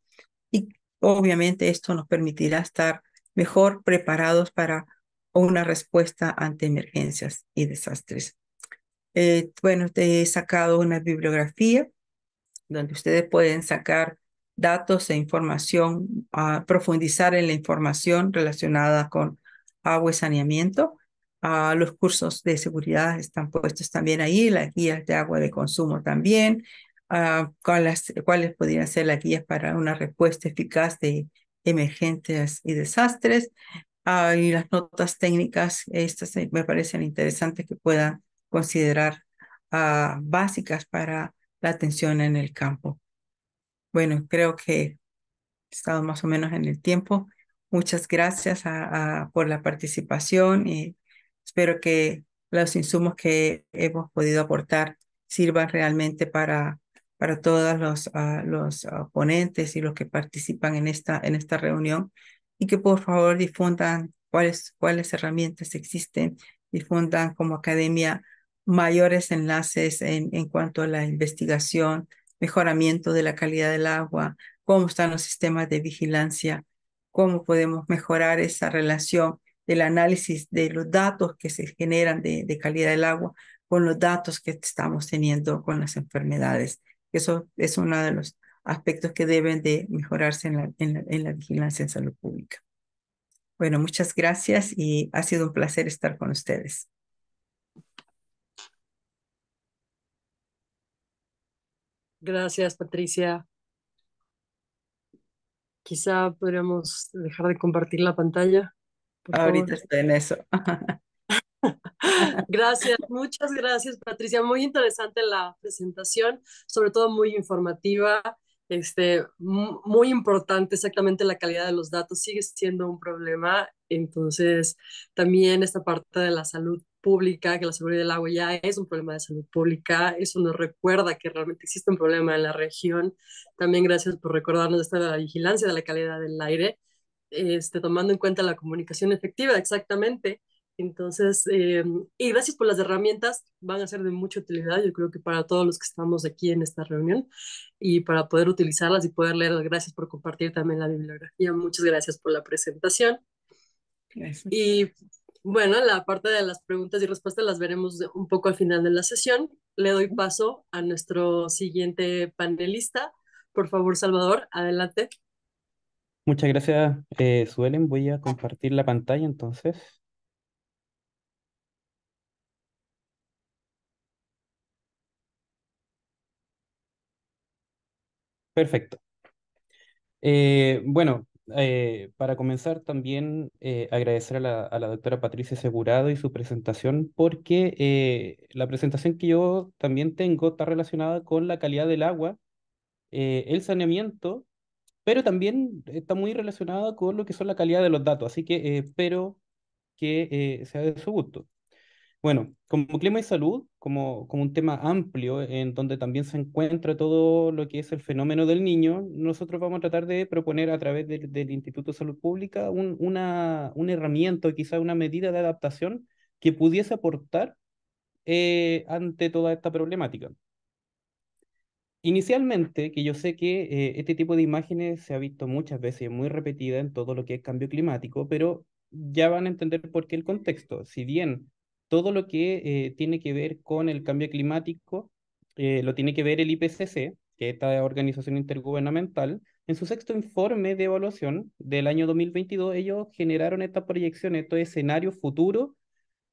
Y obviamente esto nos permitirá estar mejor preparados para una respuesta ante emergencias y desastres. Eh, bueno, te he sacado una bibliografía donde ustedes pueden sacar datos e información, ah, profundizar en la información relacionada con agua y saneamiento. Ah, los cursos de seguridad están puestos también ahí, las guías de agua de consumo también, ah, con las cuáles podrían ser las guías para una respuesta eficaz de emergentes y desastres. Ah, y las notas técnicas, estas eh, me parecen interesantes que puedan considerar ah, básicas para la atención en el campo. Bueno, creo que he estado más o menos en el tiempo. Muchas gracias por la participación y espero que los insumos que hemos podido aportar sirvan realmente para para todos los, ah, los ponentes y los que participan en esta, en esta reunión y que por favor difundan cuáles, cuáles herramientas existen, difundan como academia mayores enlaces en, en cuanto a la investigación, mejoramiento de la calidad del agua, cómo están los sistemas de vigilancia, cómo podemos mejorar esa relación del análisis de los datos que se generan de, de calidad del agua con los datos que estamos teniendo con las enfermedades eso es uno de los aspectos que deben de mejorarse en la, en la, vigilancia en salud pública. Bueno, muchas gracias y ha sido un placer estar con ustedes. Gracias, Patricia. Quizá podríamos dejar de compartir la pantalla. Ahorita está en eso. gracias, muchas gracias Patricia. Muy interesante la presentación, sobre todo muy informativa. Este, muy importante exactamente la calidad de los datos sigue siendo un problema. Entonces, también esta parte de la salud pública, que la seguridad del agua ya es un problema de salud pública, eso nos recuerda que realmente existe un problema en la región. También gracias por recordarnos esta de la vigilancia de la calidad del aire, este, tomando en cuenta la comunicación efectiva, exactamente. Entonces, eh, y gracias por las herramientas, van a ser de mucha utilidad, yo creo que para todos los que estamos aquí en esta reunión y para poder utilizarlas y poder leerlas. Gracias por compartir también la bibliografía, muchas gracias por la presentación. Y bueno, la parte de las preguntas y respuestas las veremos un poco al final de la sesión. Le doy paso a nuestro siguiente panelista. Por favor, Salvador, adelante. Muchas gracias, eh, Suelen. Voy a compartir la pantalla entonces. Perfecto. Eh, bueno, eh, para comenzar también eh, agradecer a la, a la, doctora Patricia Segurado y su presentación porque la presentación que yo también tengo está relacionada con la calidad del agua, el saneamiento, pero también está muy relacionada con lo que son la calidad de los datos, así que espero que sea de su gusto. Bueno, como clima y salud, como, como un tema amplio en donde también se encuentra todo lo que es el fenómeno del niño, nosotros vamos a tratar de proponer a través del Instituto de Salud Pública una, una herramienta, quizá una medida de adaptación que pudiese aportar eh, ante toda esta problemática. Inicialmente, que yo sé que eh, este tipo de imágenes se ha visto muchas veces muy repetida en todo lo que es cambio climático, pero ya van a entender por qué el contexto. Si bien todo lo que eh, tiene que ver con el cambio climático eh, lo tiene que ver el IPCC, que es esta organización intergubernamental. En su sexto informe de evaluación del año 2022, ellos generaron esta proyección, estos escenario futuro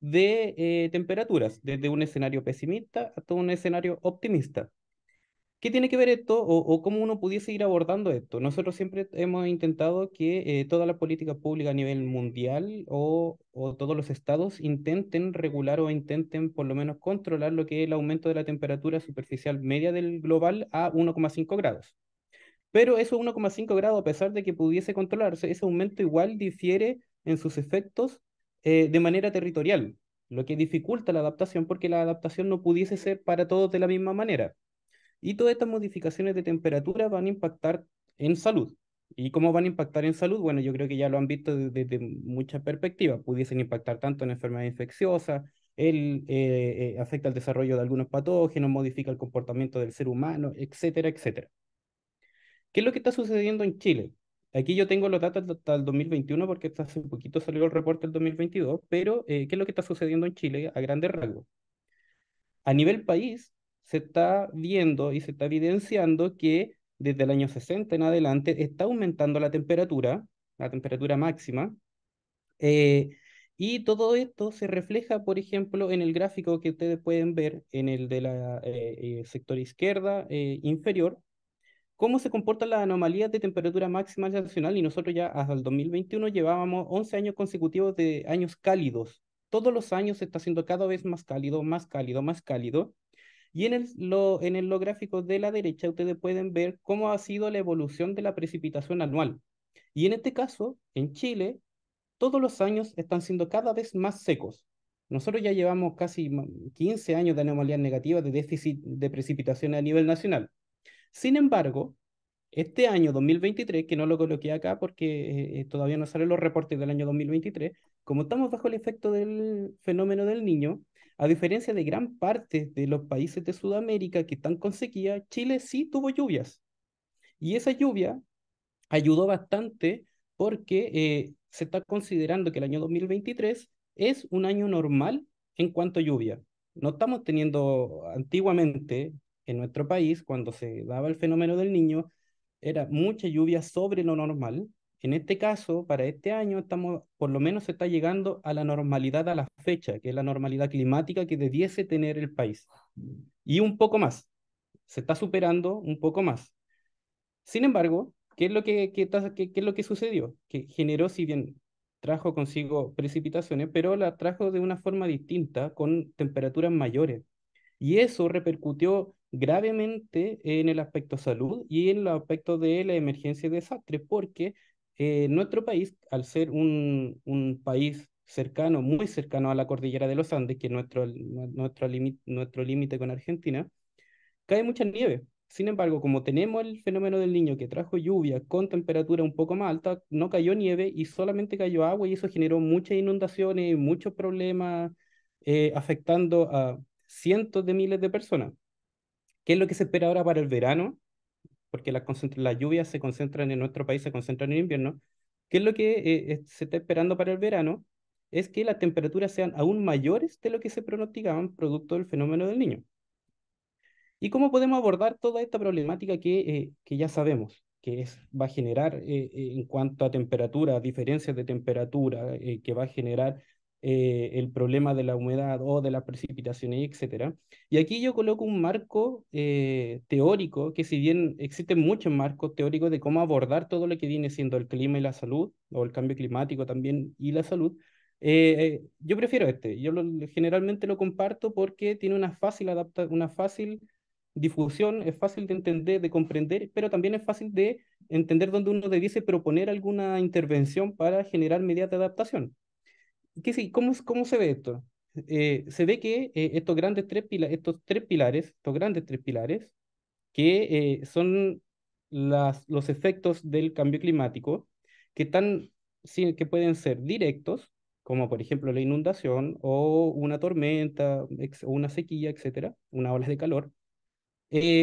de eh, temperaturas, desde un escenario pesimista hasta un escenario optimista. ¿Qué tiene que ver esto o, cómo uno pudiese ir abordando esto? Nosotros siempre hemos intentado que eh, toda la política pública a nivel mundial o, todos los estados intenten regular o intenten por lo menos controlar lo que es el aumento de la temperatura superficial media del global a 1,5 grados. Pero esos 1,5 grados, a pesar de que pudiese controlarse, ese aumento igual difiere en sus efectos eh, de manera territorial, lo que dificulta la adaptación porque la adaptación no pudiese ser para todos de la misma manera. Y todas estas modificaciones de temperatura van a impactar en salud. ¿Y cómo van a impactar en salud? Bueno, yo creo que ya lo han visto desde, muchas perspectivas. Pudiesen impactar tanto en enfermedades infecciosas, el eh, eh, afecta el desarrollo de algunos patógenos, modifica el comportamiento del ser humano, etcétera, etcétera. ¿Qué es lo que está sucediendo en Chile? Aquí yo tengo los datos hasta el 2021 porque hace un poquito salió el reporte del 2022, pero eh, ¿qué es lo que está sucediendo en Chile a grandes rasgos? A nivel país, se está viendo y se está evidenciando que desde el año 60 en adelante está aumentando la temperatura, la temperatura máxima, eh, y todo esto se refleja, por ejemplo, en el gráfico que ustedes pueden ver en el de la eh, eh, sector izquierda inferior, cómo se comportan las anomalías de temperatura máxima nacional y nosotros ya hasta el 2021 llevábamos 11 años consecutivos de años cálidos. Todos los años se está haciendo cada vez más cálido, más cálido, más cálido. Y en, el, lo, en los gráficos de la derecha ustedes pueden ver cómo ha sido la evolución de la precipitación anual. Y en este caso, en Chile, todos los años están siendo cada vez más secos. Nosotros ya llevamos casi 15 años de anomalías negativas de déficit de precipitación a nivel nacional. Sin embargo, este año 2023, que no lo coloqué acá porque eh, eh, todavía no salen los reportes del año 2023, como estamos bajo el efecto del fenómeno del niño, a diferencia de gran parte de los países de Sudamérica que están con sequía, Chile sí tuvo lluvias. Y esa lluvia ayudó bastante porque eh, se está considerando que el año 2023 es un año normal en cuanto a lluvia. No estamos teniendo antiguamente en nuestro país, cuando se daba el fenómeno del niño, era mucha lluvia sobre lo normal en este caso, para este año, estamos, por lo menos se está llegando a la normalidad a la fecha, que es la normalidad climática que debiese tener el país. Y un poco más. Se está superando un poco más. Sin embargo, ¿qué es lo que, qué, es lo que sucedió? Que generó, si bien trajo consigo precipitaciones, pero la trajo de una forma distinta, con temperaturas mayores. Y eso repercutió gravemente en el aspecto salud y en el aspecto de la emergencia y desastre, porque eh, nuestro país, al ser un, país cercano, muy cercano a la cordillera de los Andes, que es nuestro, nuestro límite con Argentina, cae mucha nieve. Sin embargo, como tenemos el fenómeno del niño que trajo lluvia con temperatura un poco más alta, no cayó nieve y solamente cayó agua y eso generó muchas inundaciones, muchos problemas, eh, afectando a cientos de miles de personas. ¿Qué es lo que se espera ahora para el verano? porque las lluvias se concentran en nuestro país, se concentran en invierno, ¿qué es lo que eh, se está esperando para el verano? Es que las temperaturas sean aún mayores de lo que se pronosticaban producto del fenómeno del niño. ¿Y cómo podemos abordar toda esta problemática que, eh, que ya sabemos? que va a generar eh, en cuanto a temperatura, diferencias de temperatura, que va a generar eh, el problema de la humedad o de las precipitaciones, etc. Y aquí yo coloco un marco eh, teórico, que si bien existen muchos marcos teóricos de cómo abordar todo lo que viene siendo el clima y la salud, o el cambio climático también y la salud, eh, yo prefiero este. Yo generalmente lo comparto porque tiene una fácil, una fácil difusión, es fácil de entender, de comprender, pero también es fácil de entender dónde uno debiese proponer alguna intervención para generar de adaptación. ¿qué cómo, ¿Cómo se ve esto? Eh, se ve que eh, estos grandes tres estos tres pilares, estos grandes tres pilares, que eh, son las, los efectos del cambio climático, que, están, sí, que pueden ser directos, como por ejemplo la inundación o una tormenta o una sequía, etcétera, una ola de calor,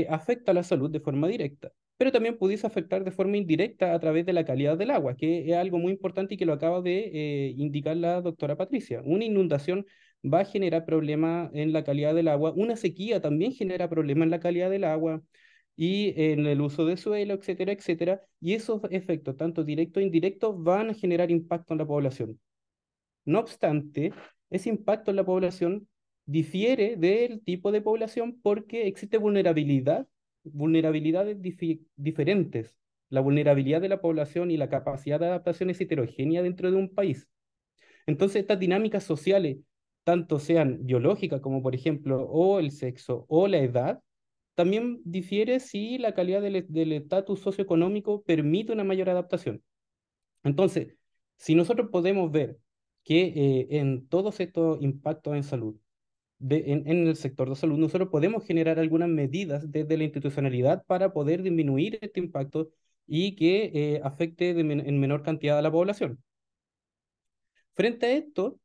afecta a la salud de forma directa pero también pudiese afectar de forma indirecta a través de la calidad del agua, que es algo muy importante y que lo acaba de eh, indicar la doctora Patricia. Una inundación va a generar problemas en la calidad del agua, una sequía también genera problemas en la calidad del agua y en el uso de suelo, etcétera, etcétera, y esos efectos, tanto directos e indirectos, van a generar impacto en la población. No obstante, ese impacto en la población difiere del tipo de población porque existe vulnerabilidad vulnerabilidades diferentes. La vulnerabilidad de la población y la capacidad de adaptación es heterogénea dentro de un país. Entonces, estas dinámicas sociales, tanto sean biológicas como por ejemplo o el sexo o la edad, también difiere si la calidad del, e-, estatus socioeconómico permite una mayor adaptación. Entonces, si nosotros podemos ver que eh, en todos estos impactos en salud en, el sector de salud, nosotros podemos generar algunas medidas desde la institucionalidad para poder disminuir este impacto y que eh, afecte en menor cantidad a la población. Frente a esto,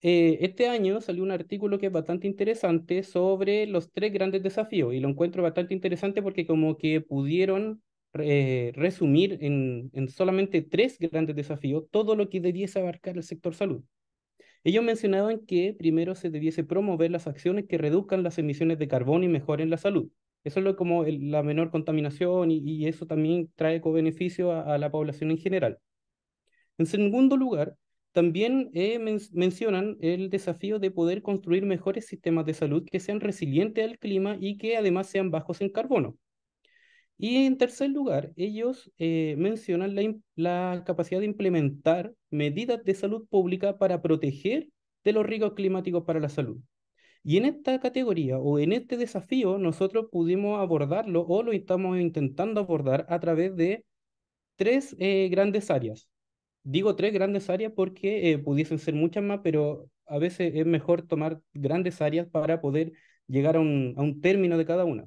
eh, este año salió un artículo que es bastante interesante sobre los tres grandes desafíos y lo encuentro bastante interesante porque como que pudieron eh, resumir en solamente tres grandes desafíos todo lo que debiese abarcar el sector salud. Ellos mencionaban que primero se debiese promover las acciones que reduzcan las emisiones de carbono y mejoren la salud. Eso es lo, como la menor contaminación y, eso también trae co beneficio a, la población en general. En segundo lugar, también eh, mencionan el desafío de poder construir mejores sistemas de salud que sean resilientes al clima y que además sean bajos en carbono. Y en tercer lugar, ellos eh, mencionan la, la, capacidad de implementar medidas de salud pública para proteger de los riesgos climáticos para la salud. Y en esta categoría o en este desafío, nosotros pudimos abordarlo o lo estamos intentando abordar a través de tres eh, grandes áreas. Digo tres grandes áreas porque eh, pudiesen ser muchas más, pero a veces es mejor tomar grandes áreas para poder llegar a un, a un término de cada una.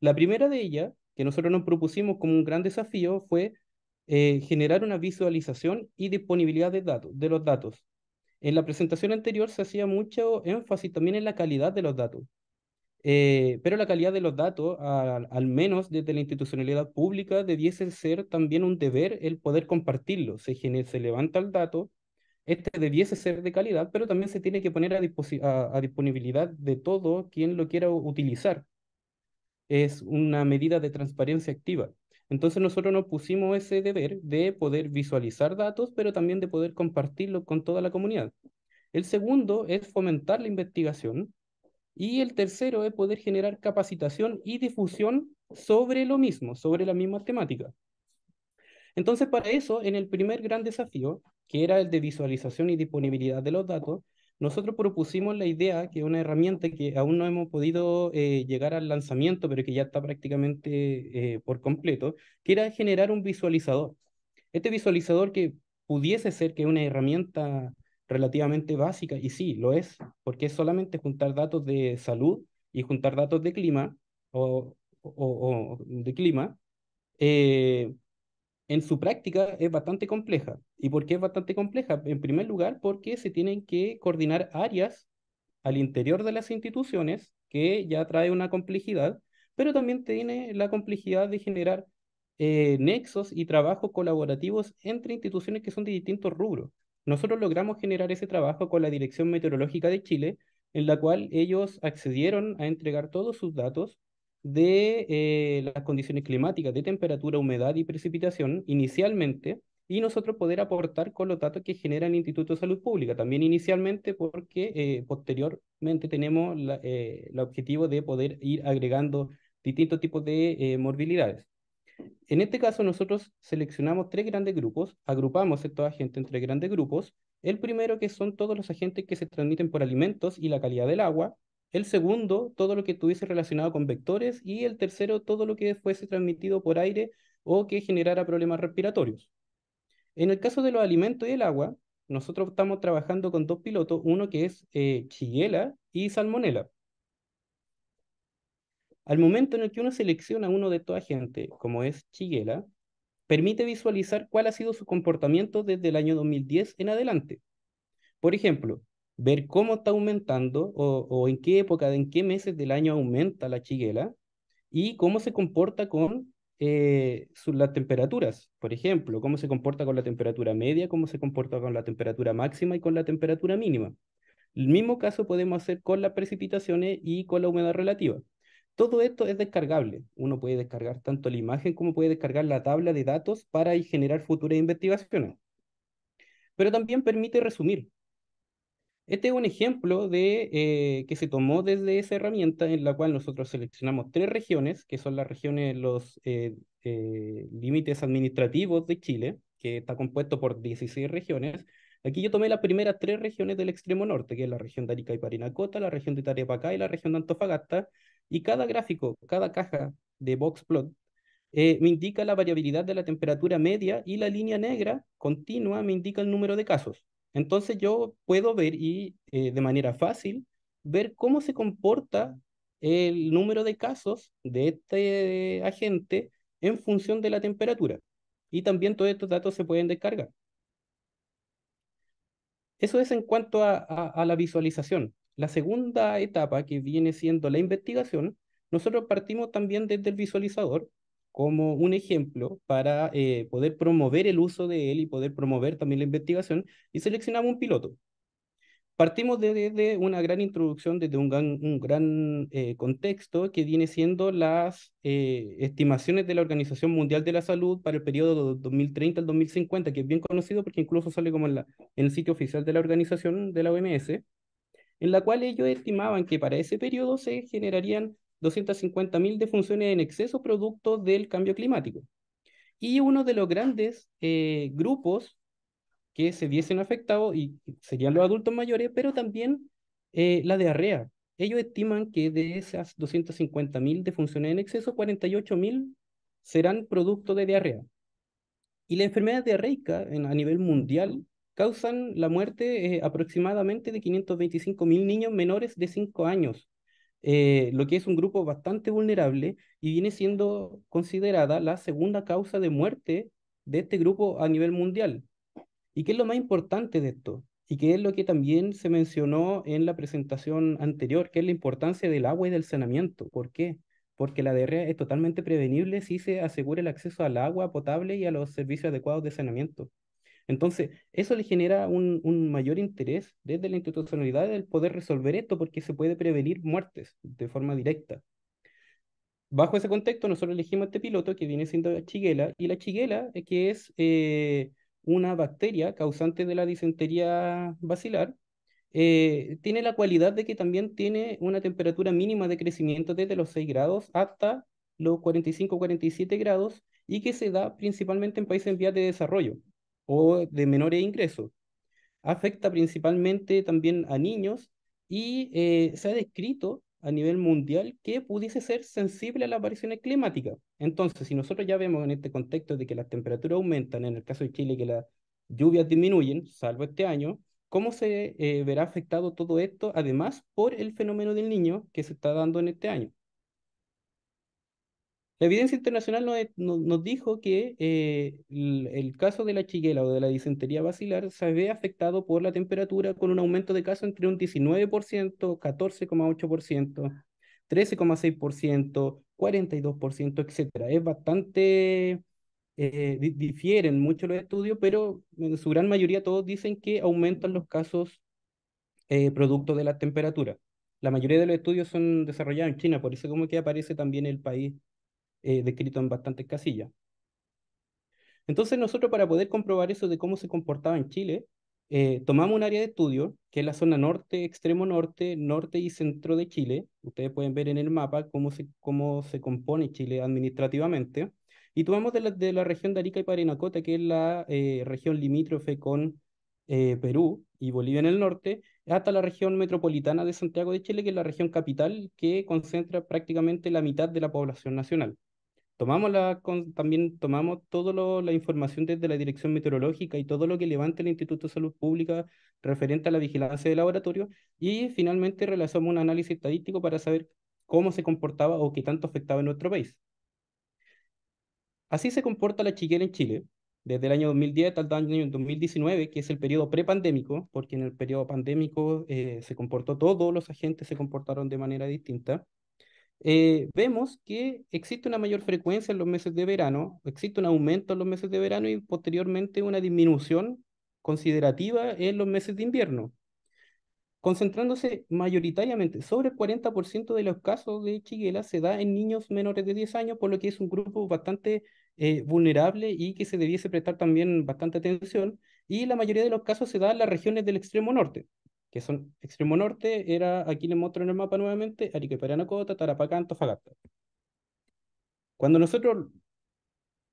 La primera de ellas que nosotros nos propusimos como un gran desafío fue eh, generar una visualización y disponibilidad de, datos, de los datos. En la presentación anterior se hacía mucho énfasis también en la calidad de los datos, eh, pero la calidad de los datos, al, menos desde la institucionalidad pública, debiese ser también un deber el poder compartirlo. Se, se levanta el dato, este debiese ser de calidad, pero también se tiene que poner a disponibilidad de todo quien lo quiera utilizar es una medida de transparencia activa. Entonces nosotros nos pusimos ese deber de poder visualizar datos, pero también de poder compartirlo con toda la comunidad. El segundo es fomentar la investigación y el tercero es poder generar capacitación y difusión sobre lo mismo, sobre la misma temática. Entonces, para eso, en el primer gran desafío, que era el de visualización y disponibilidad de los datos, nosotros propusimos la idea, que una herramienta que aún no hemos podido eh, llegar al lanzamiento, pero que ya está prácticamente eh, por completo, que era generar un visualizador. Este visualizador que pudiese ser que una herramienta relativamente básica, y sí, lo es, porque es solamente juntar datos de salud y juntar datos de clima, o, de clima, eh, en su práctica es bastante compleja. ¿Y por qué es bastante compleja? En primer lugar, porque se tienen que coordinar áreas al interior de las instituciones, que ya trae una complejidad, pero también tiene la complejidad de generar eh, nexos y trabajos colaborativos entre instituciones que son de distintos rubros. Nosotros logramos generar ese trabajo con la Dirección Meteorológica de Chile, en la cual ellos accedieron a entregar todos sus datos de eh, las condiciones climáticas, de temperatura, humedad y precipitación inicialmente, y nosotros poder aportar con los datos que genera el Instituto de Salud Pública, también inicialmente porque eh, posteriormente tenemos eh, el objetivo de poder ir agregando distintos tipos de morbilidades. En este caso, nosotros seleccionamos tres grandes grupos, agrupamos estos agentes en tres grandes grupos. El primero que son todos los agentes que se transmiten por alimentos y la calidad del agua, el segundo, todo lo que estuviese relacionado con vectores. Y el tercero, todo lo que fuese transmitido por aire o que generara problemas respiratorios. En el caso de los alimentos y el agua, nosotros estamos trabajando con dos pilotos, uno que es eh, Chiguela y Salmonella. Al momento en el que uno selecciona uno de toda gente, como es Chiguela, permite visualizar cuál ha sido su comportamiento desde el año 2010 en adelante. Por ejemplo, ver cómo está aumentando o, en qué época, en qué meses del año aumenta la chiguela y cómo se comporta con eh, las temperaturas, por ejemplo, cómo se comporta con la temperatura media, cómo se comporta con la temperatura máxima y con la temperatura mínima. El mismo caso podemos hacer con las precipitaciones y con la humedad relativa. Todo esto es descargable. Uno puede descargar tanto la imagen como puede descargar la tabla de datos para generar futuras investigaciones. Pero también permite resumir este es un ejemplo de, eh, que se tomó desde esa herramienta en la cual nosotros seleccionamos tres regiones, que son las regiones, los eh, eh, límites administrativos de Chile, que está compuesto por 16 regiones. Aquí yo tomé las primeras tres regiones del extremo norte, que es la región de Arica y Parinacota, la región de Tarapacá y la región de Antofagasta, y cada gráfico, cada caja de boxplot eh, me indica la variabilidad de la temperatura media y la línea negra continua me indica el número de casos. Entonces yo puedo ver y eh, de manera fácil ver cómo se comporta el número de casos de este agente en función de la temperatura. Y también todos estos datos se pueden descargar. Eso es en cuanto a la visualización. La segunda etapa, que viene siendo la investigación, nosotros partimos también desde el visualizador como un ejemplo para eh, poder promover el uso de él y poder promover también la investigación y seleccionamos un piloto. Partimos desde una gran introducción, desde un gran, un gran eh, contexto que viene siendo las eh, estimaciones de la Organización Mundial de la Salud para el periodo 2030 al 2050, que es bien conocido porque incluso sale como en, en el sitio oficial de la organización de la OMS, en la cual ellos estimaban que para ese periodo se generarían 250.000 defunciones en exceso producto del cambio climático. Y uno de los grandes eh, grupos que se viesen afectados y serían los adultos mayores, pero también eh, la diarrea. Ellos estiman que de esas 250.000 defunciones en exceso, 48.000 serán producto de diarrea. Y las enfermedades diarreicas a nivel mundial causan la muerte eh, aproximadamente de 525.000 niños menores de 5 años eh, lo que es un grupo bastante vulnerable y viene siendo considerada la segunda causa de muerte de este grupo a nivel mundial. ¿Y qué es lo más importante de esto? Y qué es lo que también se mencionó en la presentación anterior, que es la importancia del agua y del saneamiento. ¿Por qué? Porque la diarrea es totalmente prevenible si se asegura el acceso al agua potable y a los servicios adecuados de saneamiento. Entonces, eso le genera un, mayor interés desde la institucionalidad del poder resolver esto porque se puede prevenir muertes de forma directa. Bajo ese contexto, nosotros elegimos este piloto que viene siendo la chiguela, y la chiguela que es eh, una bacteria causante de la disentería bacilar, eh, tiene la cualidad de que también tiene una temperatura mínima de crecimiento desde los 6 grados hasta los 45-47 grados y que se da principalmente en países en vías de desarrollo o de menores ingresos. Afecta principalmente también a niños y eh, se ha descrito a nivel mundial que pudiese ser sensible a las variaciones climáticas. Entonces, si nosotros ya vemos en este contexto de que las temperaturas aumentan, en el caso de Chile que las lluvias disminuyen, salvo este año, ¿cómo se eh, verá afectado todo esto además por el fenómeno del niño que se está dando en este año? La evidencia internacional nos, nos, dijo que eh, el, caso de la chiguela o de la disentería bacilar se ve afectado por la temperatura con un aumento de casos entre un 19%, 14,8%, 13,6%, 42%, etc. Es bastante, eh, difieren mucho los estudios, pero en su gran mayoría todos dicen que aumentan los casos eh, producto de la temperatura. La mayoría de los estudios son desarrollados en China, por eso como que aparece también el país eh, descrito en bastantes casillas. Entonces nosotros para poder comprobar eso de cómo se comportaba en Chile, eh, tomamos un área de estudio, que es la zona norte, extremo norte, norte y centro de Chile. Ustedes pueden ver en el mapa cómo se, cómo se compone Chile administrativamente. Y tomamos de la, de la región de Arica y Parinacota, que es la eh, región limítrofe con Perú y Bolivia en el norte, hasta la región metropolitana de Santiago de Chile, que es la región capital que concentra prácticamente la mitad de la población nacional tomamos la, también tomamos toda la información desde la dirección meteorológica y todo lo que levanta el Instituto de Salud Pública referente a la vigilancia de laboratorio y finalmente realizamos un análisis estadístico para saber cómo se comportaba o qué tanto afectaba en nuestro país. Así se comporta la chiquera en Chile desde el año 2010 hasta el año 2019, que es el periodo prepandémico, porque en el periodo pandémico eh, se comportó todo, los agentes se comportaron de manera distinta. Eh, vemos que existe una mayor frecuencia en los meses de verano, existe un aumento en los meses de verano y posteriormente una disminución considerativa en los meses de invierno, concentrándose mayoritariamente, sobre el 40% de los casos de chiguela se da en niños menores de 10 años, por lo que es un grupo bastante eh, vulnerable y que se debiese prestar también bastante atención, y la mayoría de los casos se da en las regiones del extremo norte, que son extremo norte, era, aquí les muestro en el mapa nuevamente, Arica y Parinacota, Tarapacá, Antofagasta. Cuando nosotros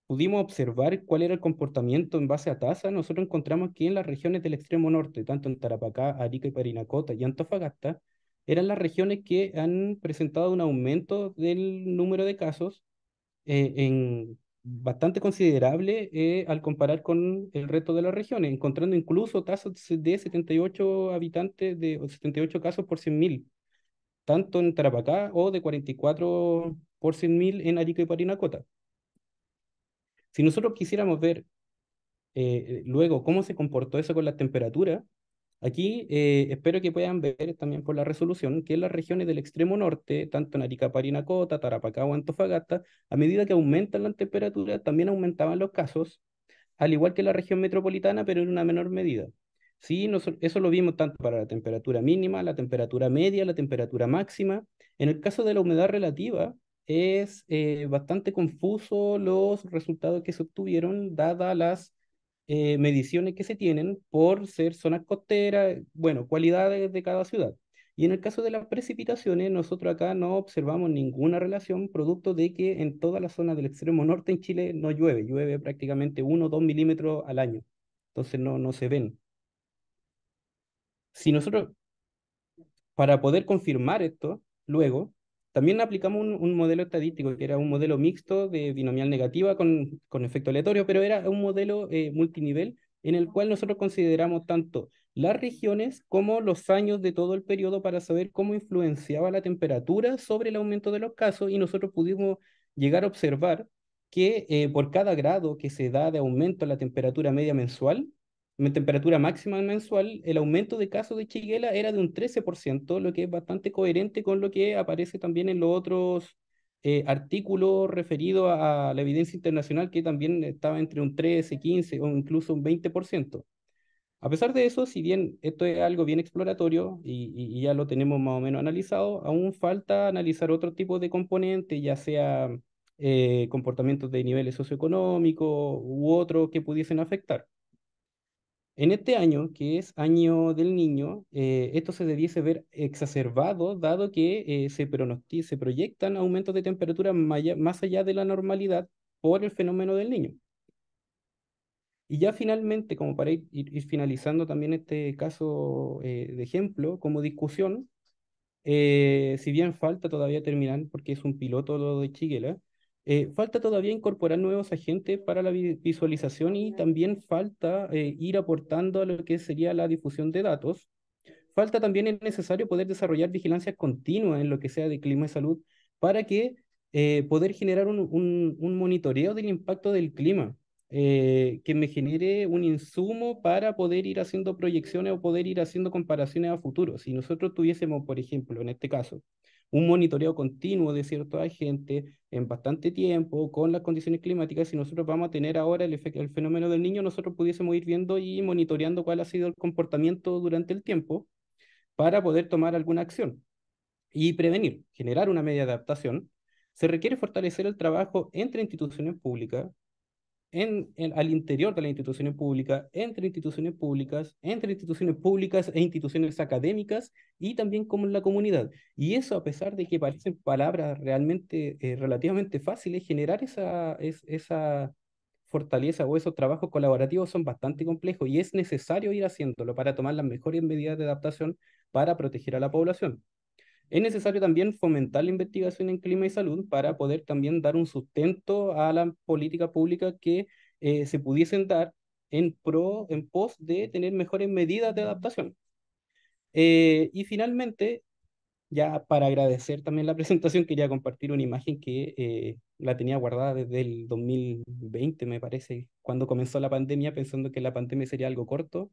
pudimos observar cuál era el comportamiento en base a tasa, nosotros encontramos que en las regiones del extremo norte, tanto en Tarapacá, Arica y Parinacota y Antofagasta, eran las regiones que han presentado un aumento del número de casos eh, en, bastante considerable eh, al comparar con el resto de las regiones, encontrando incluso casos de 78 habitantes, de 78 casos por 100.000, tanto en Tarapacá o de 44 por 100.000 en Arica y Parinacota. Si nosotros quisiéramos ver eh, eh, luego cómo se comportó eso con las temperaturas, Aquí eh, espero que puedan ver también por la resolución que en las regiones del extremo norte, tanto en Arica, Parinacota, Tarapacá Antofagasta, a medida que aumentan las temperaturas, también aumentaban los casos, al igual que la región metropolitana, pero en una menor medida. Sí, eso lo vimos tanto para la temperatura mínima, la temperatura media, la temperatura máxima. En el caso de la humedad relativa, es eh, bastante confuso los resultados que se obtuvieron, dadas las eh, mediciones que se tienen por ser zonas costeras, bueno, cualidades de cada ciudad. Y en el caso de las precipitaciones, nosotros acá no observamos ninguna relación, producto de que en toda la zona del extremo norte en Chile no llueve, llueve prácticamente 1 o 2 milímetros al año, entonces no, no se ven. Si nosotros, para poder confirmar esto, luego, también aplicamos un, modelo estadístico, que era un modelo mixto de binomial negativa con, efecto aleatorio, pero era un modelo eh, multinivel en el cual nosotros consideramos tanto las regiones como los años de todo el periodo para saber cómo influenciaba la temperatura sobre el aumento de los casos y nosotros pudimos llegar a observar que eh, por cada grado que se da de aumento en la temperatura media mensual, en temperatura máxima mensual, el aumento de casos de chiguela era de un 13%, lo que es bastante coherente con lo que aparece también en los otros eh, artículos referidos a, la evidencia internacional, que también estaba entre un 13, 15 o incluso un 20%. A pesar de eso, si bien esto es algo bien exploratorio y, ya lo tenemos más o menos analizado, aún falta analizar otro tipo de componentes, ya sea eh, comportamientos de niveles socioeconómicos u otros que pudiesen afectar. En este año, que es año del niño, eh, esto se debiese ver exacerbado, dado que eh, se, se proyectan aumentos de temperatura más allá de la normalidad por el fenómeno del niño. Y ya finalmente, como para ir, finalizando también este caso eh, de ejemplo, como discusión, si bien falta todavía terminar, porque es un piloto lo de Chiguela, eh, falta todavía incorporar nuevos agentes para la visualización y también falta eh, ir aportando a lo que sería la difusión de datos. Falta también es necesario poder desarrollar vigilancia continua en lo que sea de clima y salud para que eh, poder generar un, un, monitoreo del impacto del clima, que me genere un insumo para poder ir haciendo proyecciones o poder ir haciendo comparaciones a futuro. Si nosotros tuviésemos, por ejemplo, en este caso, un monitoreo continuo de ciertos gente en bastante tiempo con las condiciones climáticas, si nosotros vamos a tener ahora el, fenómeno del niño, nosotros pudiésemos ir viendo y monitoreando cuál ha sido el comportamiento durante el tiempo para poder tomar alguna acción y prevenir, generar una media de adaptación. Se requiere fortalecer el trabajo entre instituciones públicas, en, al interior de las instituciones públicas, entre instituciones públicas, entre instituciones públicas e instituciones académicas y también como en la comunidad. Y eso, a pesar de que parecen palabras realmente eh, relativamente fáciles, generar esa, esa fortaleza o esos trabajos colaborativos son bastante complejos y es necesario ir haciéndolo para tomar las mejores medidas de adaptación para proteger a la población. Es necesario también fomentar la investigación en clima y salud para poder también dar un sustento a la política pública que eh, se pudiesen dar en, pro, en pos de tener mejores medidas de adaptación. Eh, y finalmente, ya para agradecer también la presentación, quería compartir una imagen que eh, la tenía guardada desde el 2020, me parece, cuando comenzó la pandemia, pensando que la pandemia sería algo corto.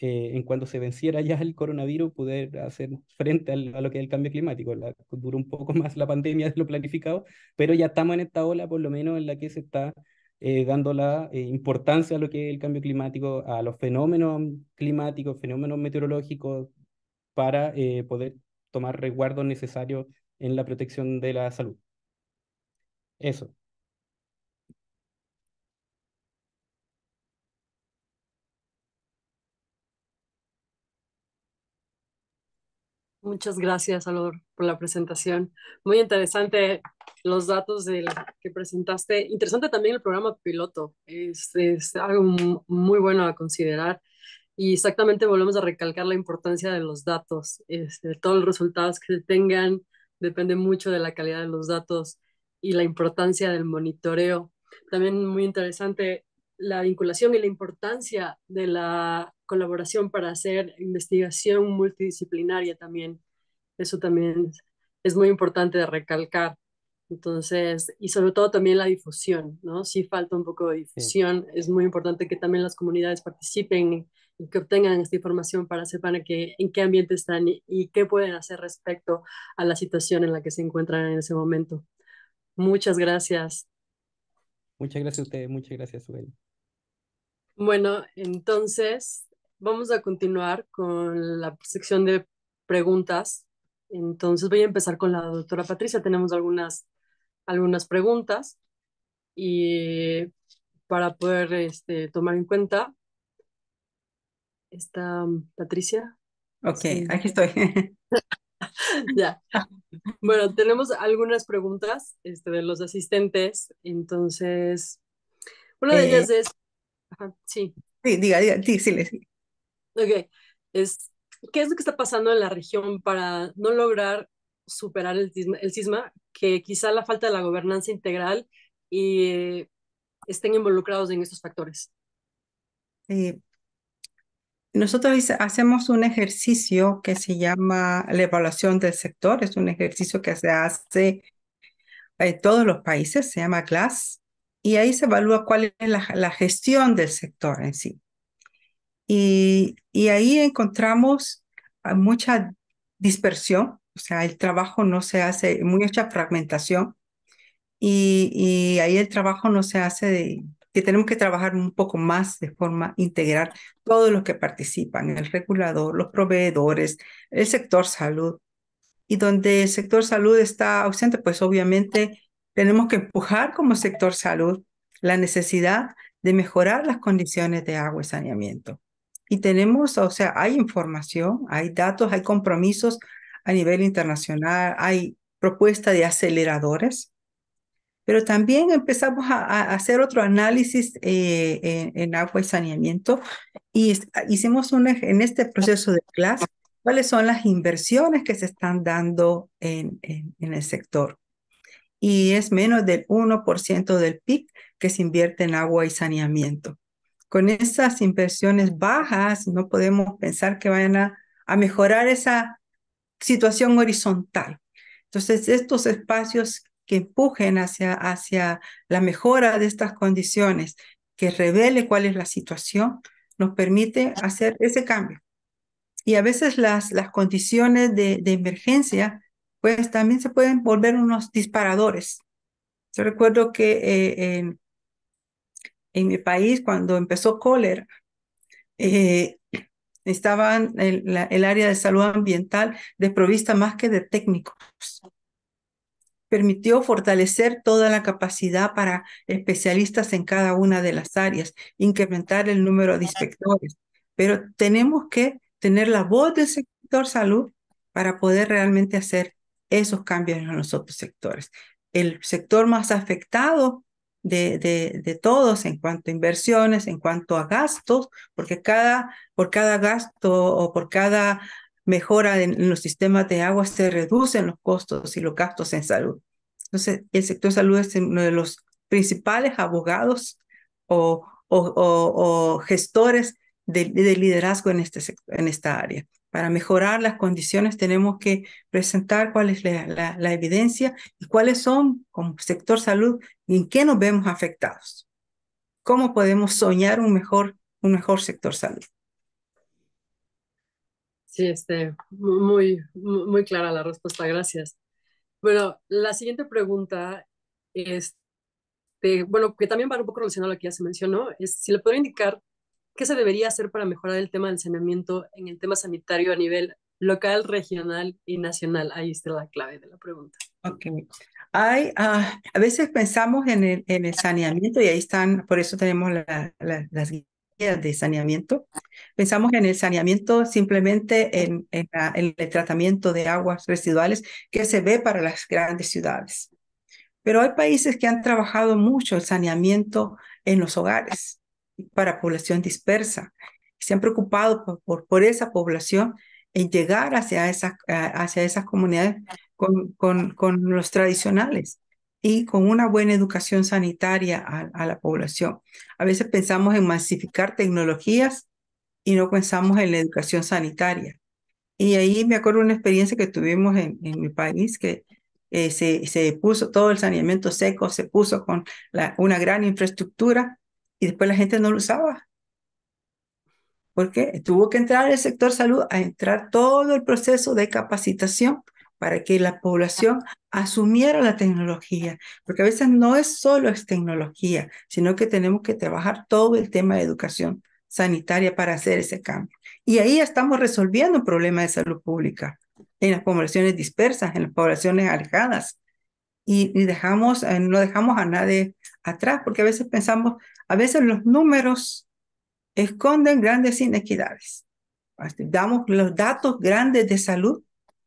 Eh, en cuando se venciera ya el coronavirus, poder hacer frente a lo que es el cambio climático. La, duró un poco más la pandemia de lo planificado, pero ya estamos en esta ola, por lo menos, en la que se está eh, dando la eh, importancia a lo que es el cambio climático, a los fenómenos climáticos, fenómenos meteorológicos, para poder tomar resguardos necesarios en la protección de la salud. Eso. Muchas gracias, Alor, por la presentación. Muy interesante los datos que presentaste. Interesante también el programa piloto. Es, algo muy bueno a considerar. Y exactamente volvemos a recalcar la importancia de los datos. todos los resultados que tengan depende mucho de la calidad de los datos y la importancia del monitoreo. También muy interesante la vinculación y la importancia de la colaboración para hacer investigación multidisciplinaria también. Eso también es muy importante de recalcar. Entonces, y sobre todo también la difusión, ¿no? Si falta un poco de difusión. Es muy importante que también las comunidades participen y que obtengan esta información para saber en qué ambiente están y qué pueden hacer respecto a la situación en la que se encuentran en ese momento. Muchas gracias. Muchas gracias a ustedes, muchas gracias, Bueno, entonces vamos a continuar con la sección de preguntas. Entonces voy a empezar con la doctora Patricia. Tenemos algunas, algunas preguntas y para poder este, tomar en cuenta. ¿Está Patricia? Ok, aquí estoy. ya. Bueno, tenemos algunas preguntas este, de los asistentes. Entonces, una de ellas eh, es. sí. Sí, diga, diga, sí, sí, Es, ¿Qué es lo que está pasando en la región para no lograr superar el, sisma, Que quizá la falta de la gobernanza integral y eh, estén involucrados en estos factores. Eh, nosotros hacemos un ejercicio que se llama la evaluación del sector. Es un ejercicio que se hace en eh, todos los países, se llama CLAS, y ahí se evalúa cuál es la, gestión del sector en sí. Y, ahí encontramos ah, mucha dispersión, o sea, el trabajo no se hace, mucha fragmentación, y, y ahí el trabajo no se hace de, que tenemos que trabajar un poco más de forma integral todos los que participan, el regulador, los proveedores, el sector salud. Y donde el sector salud está ausente, pues obviamente tenemos que empujar como sector salud la necesidad de mejorar las condiciones de agua y saneamiento. Y tenemos, o sea, hay información, hay datos, hay compromisos a nivel internacional, hay propuesta de aceleradores pero también empezamos a, hacer otro análisis eh, en, agua y saneamiento y hicimos un en este proceso de clase cuáles son las inversiones que se están dando en, en, el sector. Y es menos del 1% del PIB que se invierte en agua y saneamiento. Con esas inversiones bajas no podemos pensar que vayan a, a mejorar esa situación horizontal. Entonces, estos espacios que empujen hacia, hacia la mejora de estas condiciones, que revele cuál es la situación, nos permite hacer ese cambio. Y a veces las, las condiciones de, emergencia, pues también se pueden volver unos disparadores. Yo recuerdo que eh, en, mi país, cuando empezó cólera, estaba eh, estaban el área de salud ambiental desprovista más que de técnicos permitió fortalecer toda la capacidad para especialistas en cada una de las áreas, incrementar el número de inspectores, pero tenemos que tener la voz del sector salud para poder realmente hacer esos cambios en los otros sectores. El sector más afectado de, de, todos en cuanto a inversiones, en cuanto a gastos, porque cada, por cada gasto o por cada mejora en los sistemas de agua, se reducen los costos y los gastos en salud. Entonces, el sector salud es uno de los principales abogados o, gestores de, liderazgo en, este, en esta área. Para mejorar las condiciones tenemos que presentar cuál es la, evidencia y cuáles son, como sector salud, en qué nos vemos afectados. ¿Cómo podemos soñar un mejor, un mejor sector salud? Sí, este, muy, muy clara la respuesta, gracias. Bueno, la siguiente pregunta es, este, bueno, que también va un poco relacionado a lo que ya se mencionó, es si le puedo indicar qué se debería hacer para mejorar el tema del saneamiento en el tema sanitario a nivel local, regional y nacional. Ahí está la clave de la pregunta. Ok. Hay, ah, a veces pensamos en el, en saneamiento y ahí están, por eso tenemos las guías. las de saneamiento. Pensamos en el saneamiento simplemente en, el tratamiento de aguas residuales que se ve para las grandes ciudades. Pero hay países que han trabajado mucho el saneamiento en los hogares para población dispersa. Se han preocupado por, esa población en llegar hacia esas, hacia esas comunidades con los tradicionales y con una buena educación sanitaria a, la población. A veces pensamos en masificar tecnologías y no pensamos en la educación sanitaria. Y ahí me acuerdo una experiencia que tuvimos en, mi país, que eh, se, se, puso todo el saneamiento seco, se puso con una gran infraestructura y después la gente no lo usaba. ¿Por qué? Tuvo que entrar el sector salud a entrar todo el proceso de capacitación para que la población asumiera la tecnología, porque a veces no es solo es tecnología, sino que tenemos que trabajar todo el tema de educación sanitaria para hacer ese cambio. Y ahí estamos resolviendo un problema de salud pública en las poblaciones dispersas, en las poblaciones alejadas. Y, y dejamos, eh, no dejamos a nadie atrás, porque a veces pensamos, a veces los números esconden grandes inequidades. Damos los datos grandes de salud,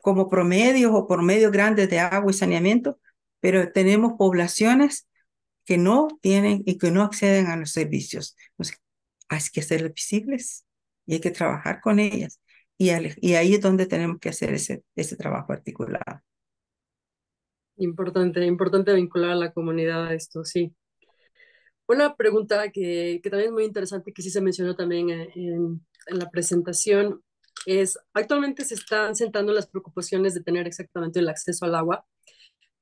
como promedios o por medios grandes de agua y saneamiento, pero tenemos poblaciones que no tienen y que no acceden a los servicios. Entonces, hay que hacerles visibles y hay que trabajar con ellas. Y, y ahí es donde tenemos que hacer ese, ese trabajo articulado. Importante, importante vincular a la comunidad a esto, sí. Una pregunta que, que también es muy interesante, que sí se mencionó también eh, en, en la presentación, es, actualmente se están sentando las preocupaciones de tener exactamente el acceso al agua,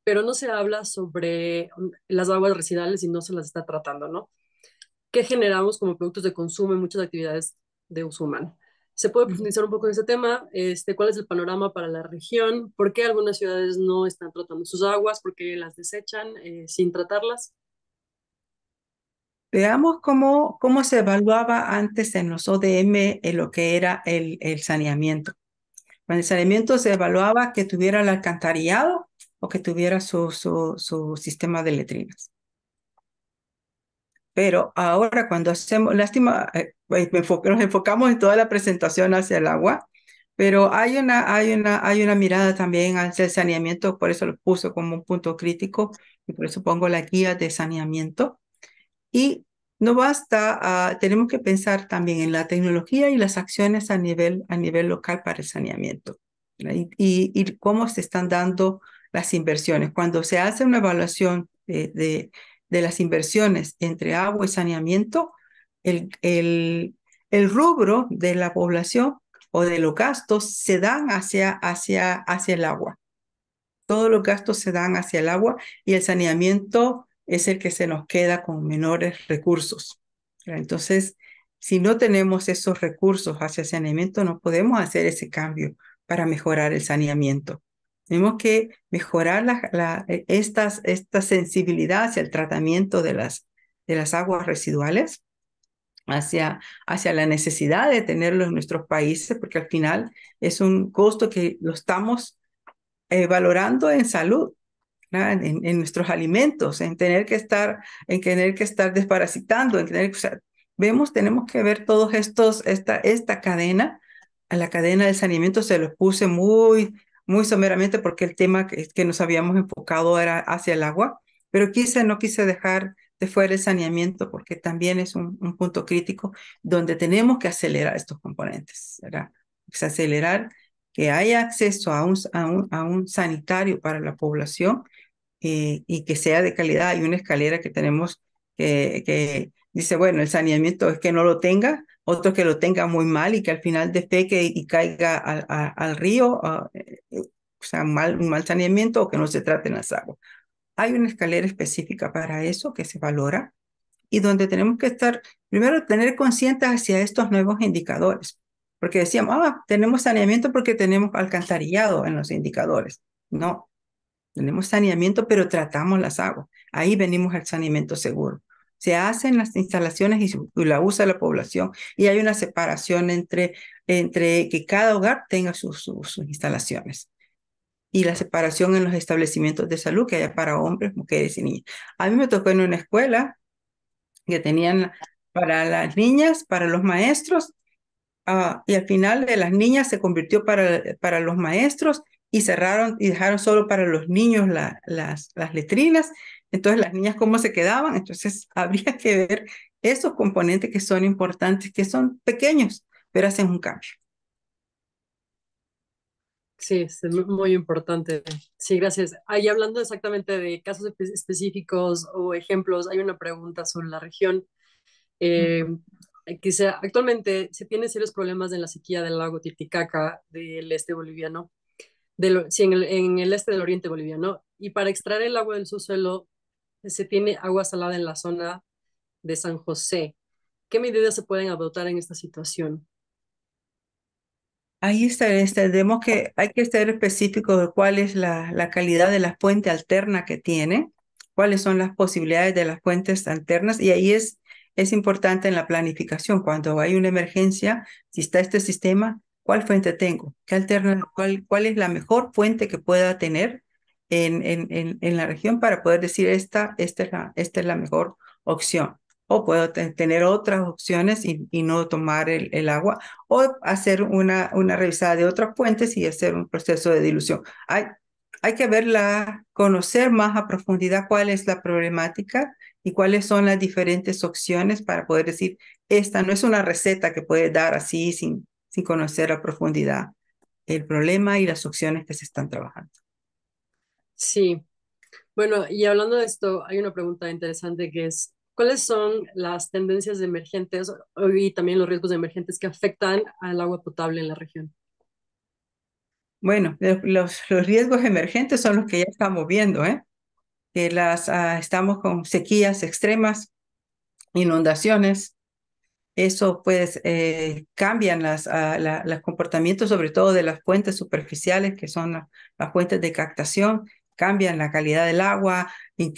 pero no se habla sobre las aguas residuales y no se las está tratando, ¿no? ¿Qué generamos como productos de consumo en muchas actividades de uso humano? ¿Se puede profundizar un poco en ese tema? Este, ¿Cuál es el panorama para la región? ¿Por qué algunas ciudades no están tratando sus aguas? ¿Por qué las desechan eh, sin tratarlas? Veamos cómo, cómo se evaluaba antes en los ODM en lo que era el, el saneamiento. Cuando el saneamiento se evaluaba que tuviera el alcantarillado o que tuviera su, su, sistema de letrinas. Pero ahora cuando hacemos, lástima, eh, nos enfocamos en toda la presentación hacia el agua, pero hay una, hay una, hay una mirada también hacia el saneamiento, por eso lo puso como un punto crítico y por eso pongo la guía de saneamiento, y no basta, ah, tenemos que pensar también en la tecnología y las acciones a nivel, a nivel local para el saneamiento y, cómo se están dando las inversiones. Cuando se hace una evaluación de, de, las inversiones entre agua y saneamiento, el, el, rubro de la población o de los gastos se dan hacia, hacia, hacia el agua. Todos los gastos se dan hacia el agua y el saneamiento es el que se nos queda con menores recursos. Entonces, si no tenemos esos recursos hacia saneamiento, no podemos hacer ese cambio para mejorar el saneamiento. Tenemos que mejorar e, estas, esta sensibilidad hacia el tratamiento de las, de las aguas residuales, hacia, hacia la necesidad de tenerlo en nuestros países, porque al final es un costo que lo estamos eh, valorando en salud, en, nuestros alimentos, en tener que estar, en tener que estar desparasitando, en tener, vemos, tenemos que ver todos estos, esta, esta cadena, la cadena del saneamiento se los puse muy, muy someramente porque el tema que, nos habíamos enfocado era hacia el agua, pero quise, no quise dejar de fuera el saneamiento porque también es un, punto crítico donde tenemos que acelerar estos componentes, ¿verdad? Es acelerar que haya acceso a un, a un, a un sanitario para la población y, que sea de calidad. Hay una escalera que tenemos que, que dice, bueno, el saneamiento es que no lo tenga, otro que lo tenga muy mal y que al final defeque y caiga al, río, ah, eh, eh, o sea, mal, un mal saneamiento o que no se traten las aguas. Hay una escalera específica para eso que se valora y donde tenemos que estar, primero, tener conscientes hacia estos nuevos indicadores, porque decíamos, ah, tenemos saneamiento porque tenemos alcantarillado en los indicadores. No, tenemos saneamiento, pero tratamos las aguas. Ahí venimos al saneamiento seguro. Se hacen las instalaciones y la usa la población y hay una separación entre, entre que cada hogar tenga sus, sus, instalaciones y la separación en los establecimientos de salud que haya para hombres, mujeres y niñas. A mí me tocó en una escuela que tenían para las niñas, para los maestros, ah, y al final de las niñas se convirtió para, para los maestros y cerraron y dejaron solo para los niños las, las letrinas. Entonces, las niñas, ¿cómo se quedaban? Entonces, habría que ver esos componentes que son importantes, que son pequeños, pero hacen un cambio. Sí, es muy importante. Sí, gracias. Ahí hablando exactamente de casos específicos o ejemplos, hay una pregunta sobre la región. Eh, que sea, actualmente se tienen serios problemas en la sequía del lago Titicaca del este boliviano en, el, este del oriente boliviano. Y para extraer el agua del subsuelo, se tiene agua salada en la zona de San José. ¿Qué medidas se pueden adoptar en esta situación? Ahí está, entendemos que hay que ser específicos de cuál es la, la calidad de la fuente alterna que tiene, cuáles son las posibilidades de las fuentes alternas, y ahí es, es importante en la planificación. Cuando hay una emergencia, si está este sistema, ¿Cuál fuente tengo? ¿Qué alterna, cuál, es la mejor fuente que pueda tener en, en, en, la región para poder decir esta, esta, es, la, esta es la mejor opción? O puedo tener otras opciones y, y no tomar el, el, agua, o hacer una, una revisada de otras fuentes y hacer un proceso de dilución. Hay, hay que verla, conocer más a profundidad cuál es la problemática y cuáles son las diferentes opciones para poder decir, esta no es una receta que puede dar así sin, sin conocer a profundidad el problema y las opciones que se están trabajando. Sí. Bueno, y hablando de esto, hay una pregunta interesante que es, ¿cuáles son las tendencias emergentes y también los riesgos emergentes que afectan al agua potable en la región? Bueno, los, riesgos emergentes son los que ya estamos viendo, ¿eh? que las, ah, estamos con sequías extremas, inundaciones, eso pues eh, cambian las, ah, los comportamientos, sobre todo de las fuentes superficiales, que son las fuentes de captación, cambian la calidad del agua,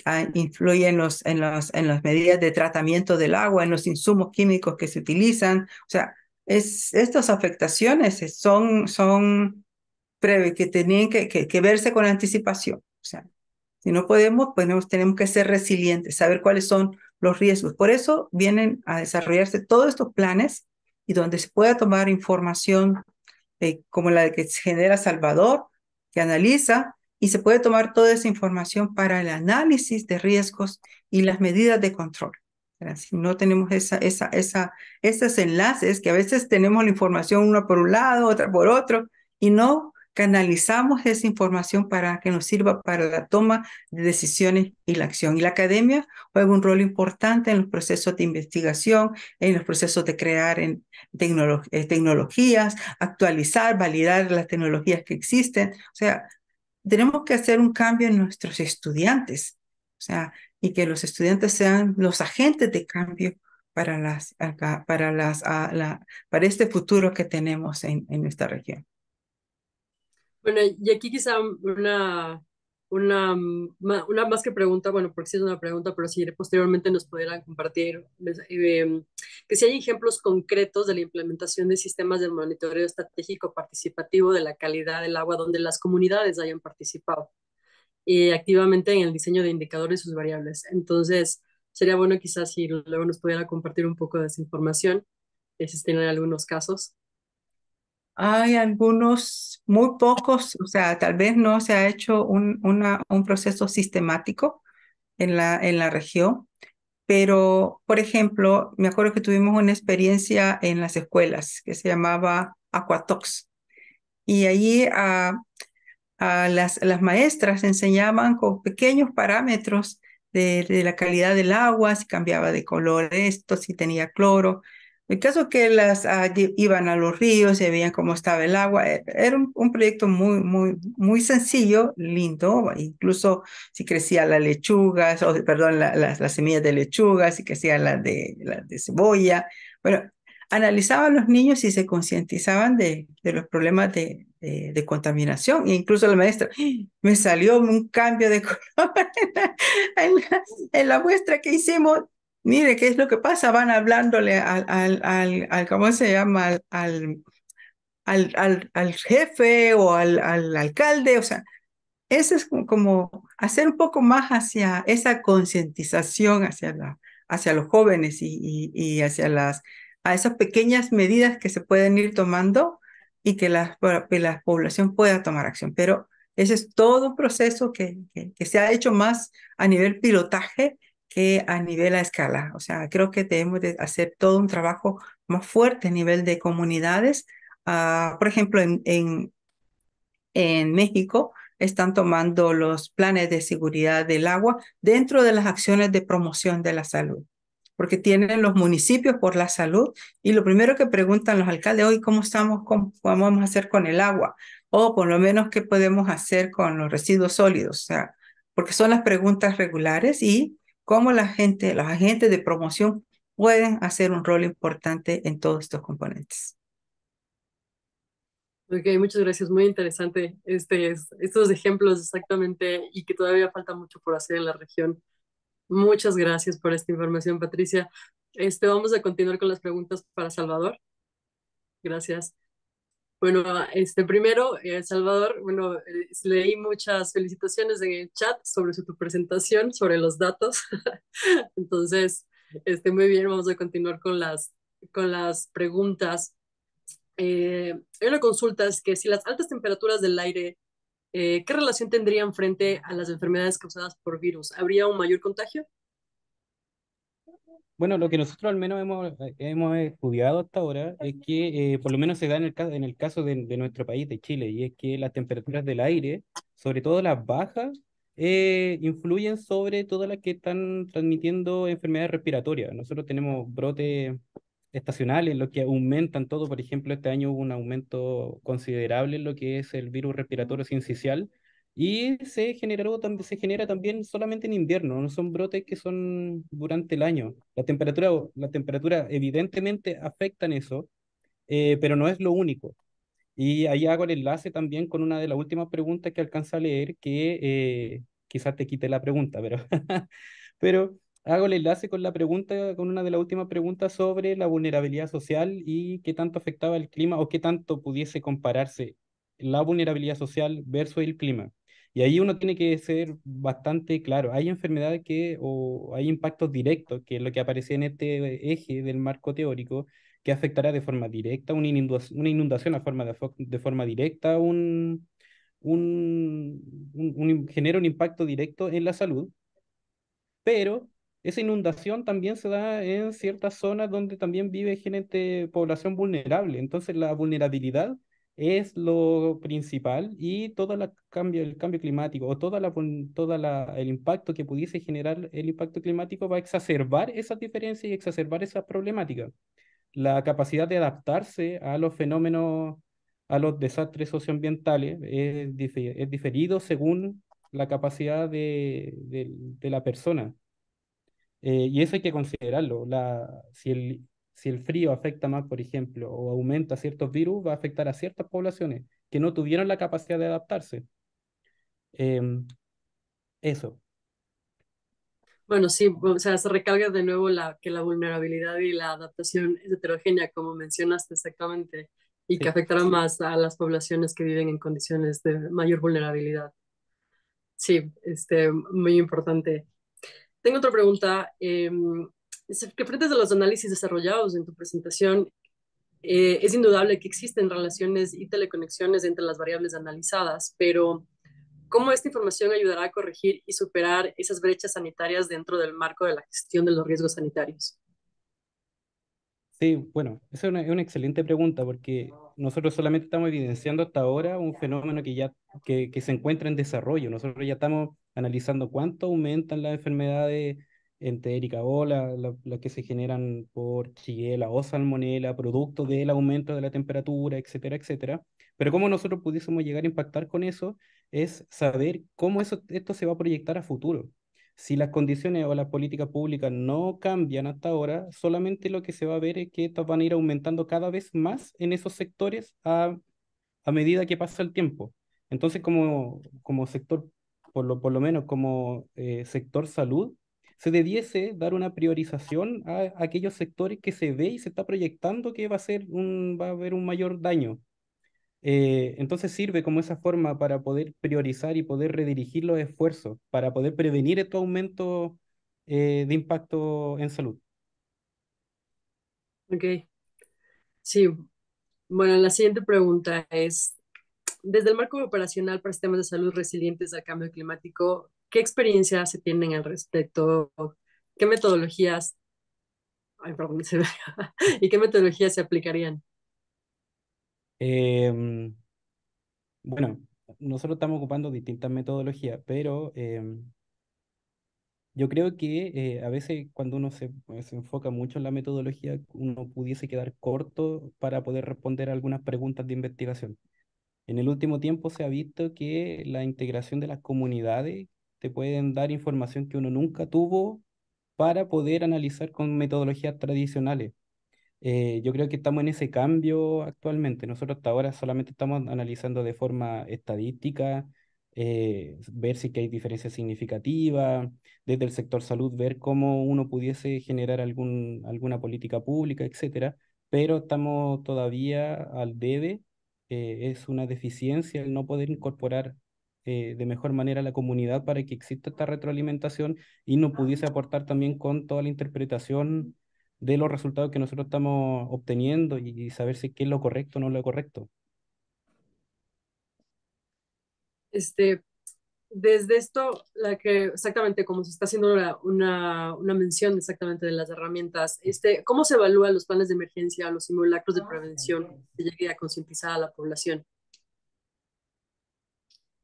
ah, influyen los, en, los, en las medidas de tratamiento del agua, en los insumos químicos que se utilizan. O sea, es, estas afectaciones eh, son, son previas, que tienen que, que, verse con anticipación. O sea, si no podemos, pues tenemos que ser resilientes, saber cuáles son los riesgos. Por eso vienen a desarrollarse todos estos planes y donde se pueda tomar información eh, como la que genera Salvador, que analiza y se puede tomar toda esa información para el análisis de riesgos y las medidas de control. Si no tenemos esa, esa, esa, esos enlaces que a veces tenemos la información una por un lado, otra por otro, y no canalizamos esa información para que nos sirva para la toma de decisiones y la acción. Y la academia juega un rol importante en los procesos de investigación, en los procesos de crear en eh, tecnologías, actualizar, validar las tecnologías que existen. O sea, tenemos que hacer un cambio en nuestros estudiantes, o sea, y que los estudiantes sean los agentes de cambio para, las, para, las, ah, la, para este futuro que tenemos en nuestra región. Bueno, y aquí quizá una, una, una más que pregunta, bueno, porque sí es una pregunta, pero si posteriormente nos pudieran compartir, pues, em, que si hay ejemplos concretos de la implementación de sistemas de monitoreo estratégico participativo de la calidad del agua donde las comunidades hayan participado eh, activamente en el diseño de indicadores y sus variables. Entonces, sería bueno quizás si luego nos pudieran compartir un poco de esa información, si este, tienen algunos casos. Hay algunos, muy pocos, o sea, tal vez no se ha hecho un, proceso sistemático en la, en la región, pero, por ejemplo, me acuerdo que tuvimos una experiencia en las escuelas que se llamaba Aquatox. Y allí las, maestras enseñaban con pequeños parámetros de, de, la calidad del agua, si cambiaba de color esto, si tenía cloro, el caso que las ah, iban a los ríos y veían cómo estaba el agua. Eh, era un, proyecto muy, muy, muy sencillo, lindo. Incluso si crecía la lechuga, o, perdón, las semillas de lechuga, si crecían las de, la de cebolla. Bueno, analizaban los niños y se concientizaban de, los problemas de, contaminación. E incluso la maestra, ¡Ah! me salió un cambio de color en la muestra que hicimos mire, ¿qué es lo que pasa? Van hablándole al, al, al, se llama? Al, al, al, jefe o al, alcalde, o sea, eso es como hacer un poco más hacia esa concientización hacia, la, hacia los jóvenes y, y, hacia las, a esas pequeñas medidas que se pueden ir tomando y que la, la población pueda tomar acción. Pero ese es todo un proceso que, que, se ha hecho más a nivel pilotaje que a nivel a escala. O sea, creo que debemos hacer todo un trabajo más fuerte a nivel de comunidades. Ah, por ejemplo, en, en, México están tomando los planes de seguridad del agua dentro de las acciones de promoción de la salud porque tienen los municipios por la salud y lo primero que preguntan los alcaldes hoy cómo estamos cómo vamos a hacer con el agua o por lo menos qué podemos hacer con los residuos sólidos, o sea, porque son las preguntas regulares y cómo la gente, los agentes de promoción pueden hacer un rol importante en todos estos componentes. Ok, muchas gracias. Muy interesante este, estos ejemplos exactamente y que todavía falta mucho por hacer en la región. Muchas gracias por esta información, Patricia. Este, vamos a continuar con las preguntas para Salvador. Gracias. Bueno, este primero, eh, Salvador, bueno, eh, leí muchas felicitaciones en el chat sobre su tu presentación, sobre los datos. Entonces, este, muy bien, vamos a continuar con las, con las preguntas. Eh, hay una consulta, es que si las altas temperaturas del aire, ¿qué relación tendrían frente a las enfermedades causadas por virus? ¿Habría un mayor contagio? Bueno, lo que nosotros al menos hemos, eh, hemos estudiado hasta ahora es que eh, por lo menos se da en el caso, en el caso de, de, nuestro país, de Chile, y es que las temperaturas del aire, sobre todo las bajas, eh, influyen sobre todas las que están transmitiendo enfermedades respiratorias. Nosotros tenemos brotes estacionales, lo que aumentan todo. Por ejemplo, este año hubo un aumento considerable en lo que es el virus respiratorio sincicial, y se generó, se genera también solamente en invierno, no son brotes que son durante el año. La temperatura, la temperatura evidentemente afectan eso, eh, pero no es lo único. Y ahí hago el enlace también con una de las últimas preguntas que alcanza a leer, que eh, quizás te quite la pregunta, pero, pero hago el enlace con la pregunta, con una de las últimas preguntas sobre la vulnerabilidad social y qué tanto afectaba el clima o qué tanto pudiese compararse la vulnerabilidad social versus el clima. Y ahí uno tiene que ser bastante claro. Hay enfermedades que, o hay impactos directos, que es lo que aparece en este eje del marco teórico, que afectará de forma directa una inundación, a forma de, forma directa, un, genera un impacto directo en la salud, pero esa inundación también se da en ciertas zonas donde también vive gente, población vulnerable. Entonces la vulnerabilidad es lo principal y todo la cambio, el cambio climático o todo la, toda el impacto que pudiese generar el impacto climático va a exacerbar esas diferencias y exacerbar esas problemáticas. La capacidad de adaptarse a los fenómenos, a los desastres socioambientales es, diferido según la capacidad de, la persona. Eh, y eso hay que considerarlo. La, si el, si el frío afecta más, por ejemplo, o aumenta ciertos virus, va a afectar a ciertas poblaciones que no tuvieron la capacidad de adaptarse. Em, eso. Bueno, sí, o sea, se recarga de nuevo la, que la vulnerabilidad y la adaptación es heterogénea, como mencionaste exactamente, y que afectará más a las poblaciones que viven en condiciones de mayor vulnerabilidad. Sí, este, muy importante. Tengo otra pregunta. Eh, que frente a los análisis desarrollados en tu presentación, eh, es indudable que existen relaciones y teleconexiones entre las variables analizadas, pero ¿cómo esta información ayudará a corregir y superar esas brechas sanitarias dentro del marco de la gestión de los riesgos sanitarios? Sí, bueno, esa es una, excelente pregunta porque nosotros solamente estamos evidenciando hasta ahora un fenómeno que ya que, se encuentra en desarrollo. Nosotros ya estamos analizando cuánto aumentan las enfermedades entre o las la que se generan por chiguela o salmonela, producto del aumento de la temperatura, etcétera, etcétera. Pero cómo nosotros pudiésemos llegar a impactar con eso es saber cómo eso, esto se va a proyectar a futuro. Si las condiciones o las políticas públicas no cambian hasta ahora, solamente lo que se va a ver es que estas van a ir aumentando cada vez más en esos sectores a, medida que pasa el tiempo. Entonces, como, como sector, por lo, por lo menos como eh, sector salud, se debiese dar una priorización a, aquellos sectores que se ve y se está proyectando que va a, ser un, va a haber un mayor daño. Eh, entonces sirve como esa forma para poder priorizar y poder redirigir los esfuerzos, para poder prevenir este aumento eh, de impacto en salud. Ok. Sí. Bueno, la siguiente pregunta es, desde el marco operacional para sistemas de salud resilientes al cambio climático, ¿Qué experiencias se tienen al respecto? ¿Qué metodologías? se ¿Y qué metodologías se aplicarían? Em, bueno, nosotros estamos ocupando distintas metodologías, pero em, yo creo que eh, a veces cuando uno se, pues, se, enfoca mucho en la metodología, uno pudiese quedar corto para poder responder algunas preguntas de investigación. En el último tiempo se ha visto que la integración de las comunidades te pueden dar información que uno nunca tuvo para poder analizar con metodologías tradicionales. Eh, yo creo que estamos en ese cambio actualmente. Nosotros hasta ahora solamente estamos analizando de forma estadística, eh, ver si hay diferencias significativas, desde el sector salud, ver cómo uno pudiese generar algún, alguna política pública, etcétera, pero estamos todavía al debe. Eh, es una deficiencia el no poder incorporar eh, de mejor manera la comunidad para que exista esta retroalimentación y nos pudiese aportar también con toda la interpretación de los resultados que nosotros estamos obteniendo y, saber si qué es lo correcto o no lo correcto. Este, desde esto, la que exactamente como se está haciendo una, una, mención exactamente de las herramientas, este, ¿cómo se evalúan los planes de emergencia, los simulacros de ah, prevención que llegue a concientizar a la población?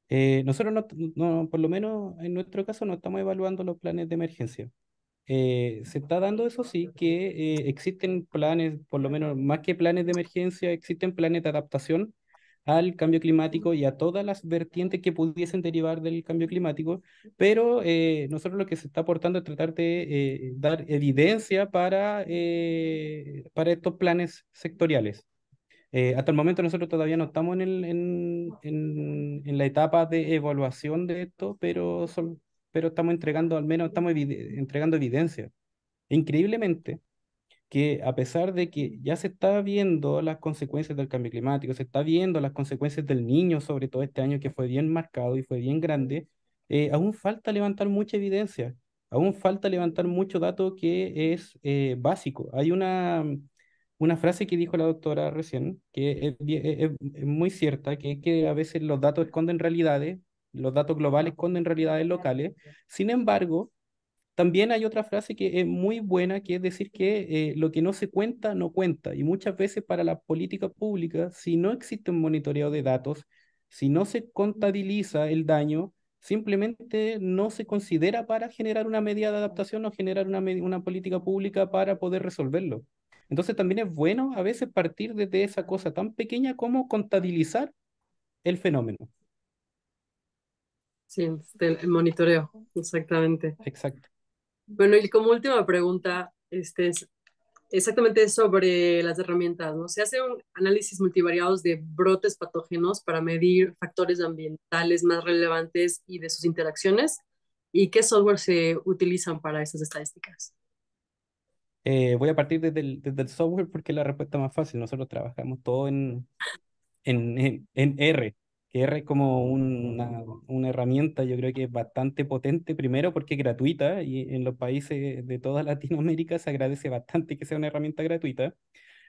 Eh, nosotros, no, no, por lo menos en nuestro caso, no estamos evaluando los planes de emergencia. Eh, se está dando eso sí, que eh, existen planes, por lo menos más que planes de emergencia, existen planes de adaptación al cambio climático y a todas las vertientes que pudiesen derivar del cambio climático, pero nosotros lo que se está aportando es tratar de dar evidencia para, para estos planes sectoriales. Eh, hasta el momento nosotros todavía no estamos en, el, en, en, en, la etapa de evaluación de esto, pero, son, pero estamos entregando, al menos estamos entregando evidencia. E increíblemente, que a pesar de que ya se está viendo las consecuencias del cambio climático, se está viendo las consecuencias del niño, sobre todo este año que fue bien marcado y fue bien grande, eh, aún falta levantar mucha evidencia, aún falta levantar mucho dato que es eh, básico. Hay una una frase que dijo la doctora recién, que es, muy cierta, que es que a veces los datos esconden realidades, los datos globales esconden realidades locales. Sin embargo, también hay otra frase que es muy buena, que es decir que eh, lo que no se cuenta, no cuenta. Y muchas veces para la política pública, si no existe un monitoreo de datos, si no se contabiliza el daño, simplemente no se considera para generar una medida de adaptación o generar una, una política pública para poder resolverlo. Entonces también es bueno a veces partir desde esa cosa tan pequeña como contabilizar el fenómeno. Sí, este, el monitoreo, exactamente. Exacto. Bueno, y como última pregunta, este es exactamente sobre las herramientas, ¿no? Se hace un análisis multivariados de brotes patógenos para medir factores ambientales más relevantes y de sus interacciones. ¿Y qué software se utilizan para esas estadísticas? Eh, voy a partir desde el, desde el, software porque es la respuesta más fácil. Nosotros trabajamos todo en, en, en, en R. R es como una, una, herramienta, yo creo que es bastante potente, primero porque es gratuita y en los países de toda Latinoamérica se agradece bastante que sea una herramienta gratuita.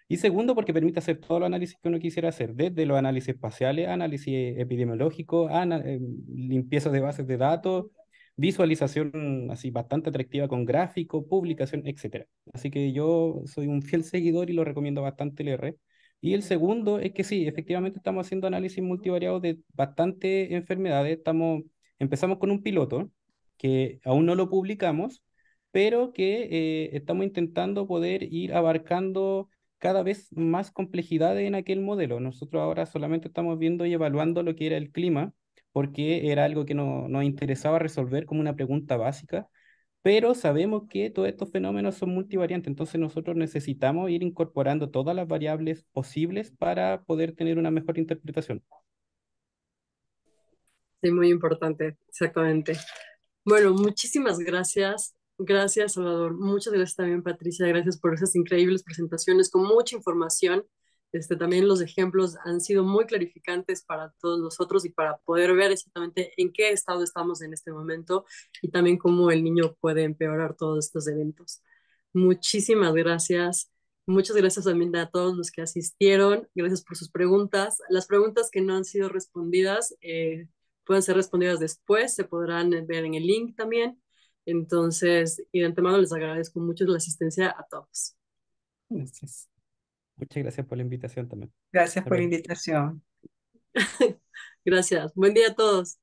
Y segundo, porque permite hacer todo los análisis que uno quisiera hacer, desde los análisis espaciales, análisis epidemiológico, em, limpieza de bases de datos, visualización así bastante atractiva con gráfico, publicación, etc. Así que yo soy un fiel seguidor y lo recomiendo bastante el R. Y el segundo es que sí, efectivamente estamos haciendo análisis multivariado de bastantes enfermedades. Estamos, empezamos con un piloto que aún no lo publicamos, pero que eh, estamos intentando poder ir abarcando cada vez más complejidades en aquel modelo. Nosotros ahora solamente estamos viendo y evaluando lo que era el clima, porque era algo que no, nos interesaba resolver como una pregunta básica, pero sabemos que todos estos fenómenos son multivariantes, entonces nosotros necesitamos ir incorporando todas las variables posibles para poder tener una mejor interpretación. Sí, muy importante, exactamente. Bueno, muchísimas gracias. Gracias, Salvador. Muchas gracias también, Patricia. Gracias por esas increíbles presentaciones con mucha información. Este, también los ejemplos han sido muy clarificantes para todos nosotros y para poder ver exactamente en qué estado estamos en este momento y también cómo el niño puede empeorar todos estos eventos. Muchísimas gracias. Muchas gracias también a todos los que asistieron. Gracias por sus preguntas. Las preguntas que no han sido respondidas eh, pueden ser respondidas después, se podrán ver en el link también. Entonces, y de antemano les agradezco mucho la asistencia a todos. Gracias. Muchas gracias por la invitación también. Gracias por la invitación. gracias. Buen día a todos.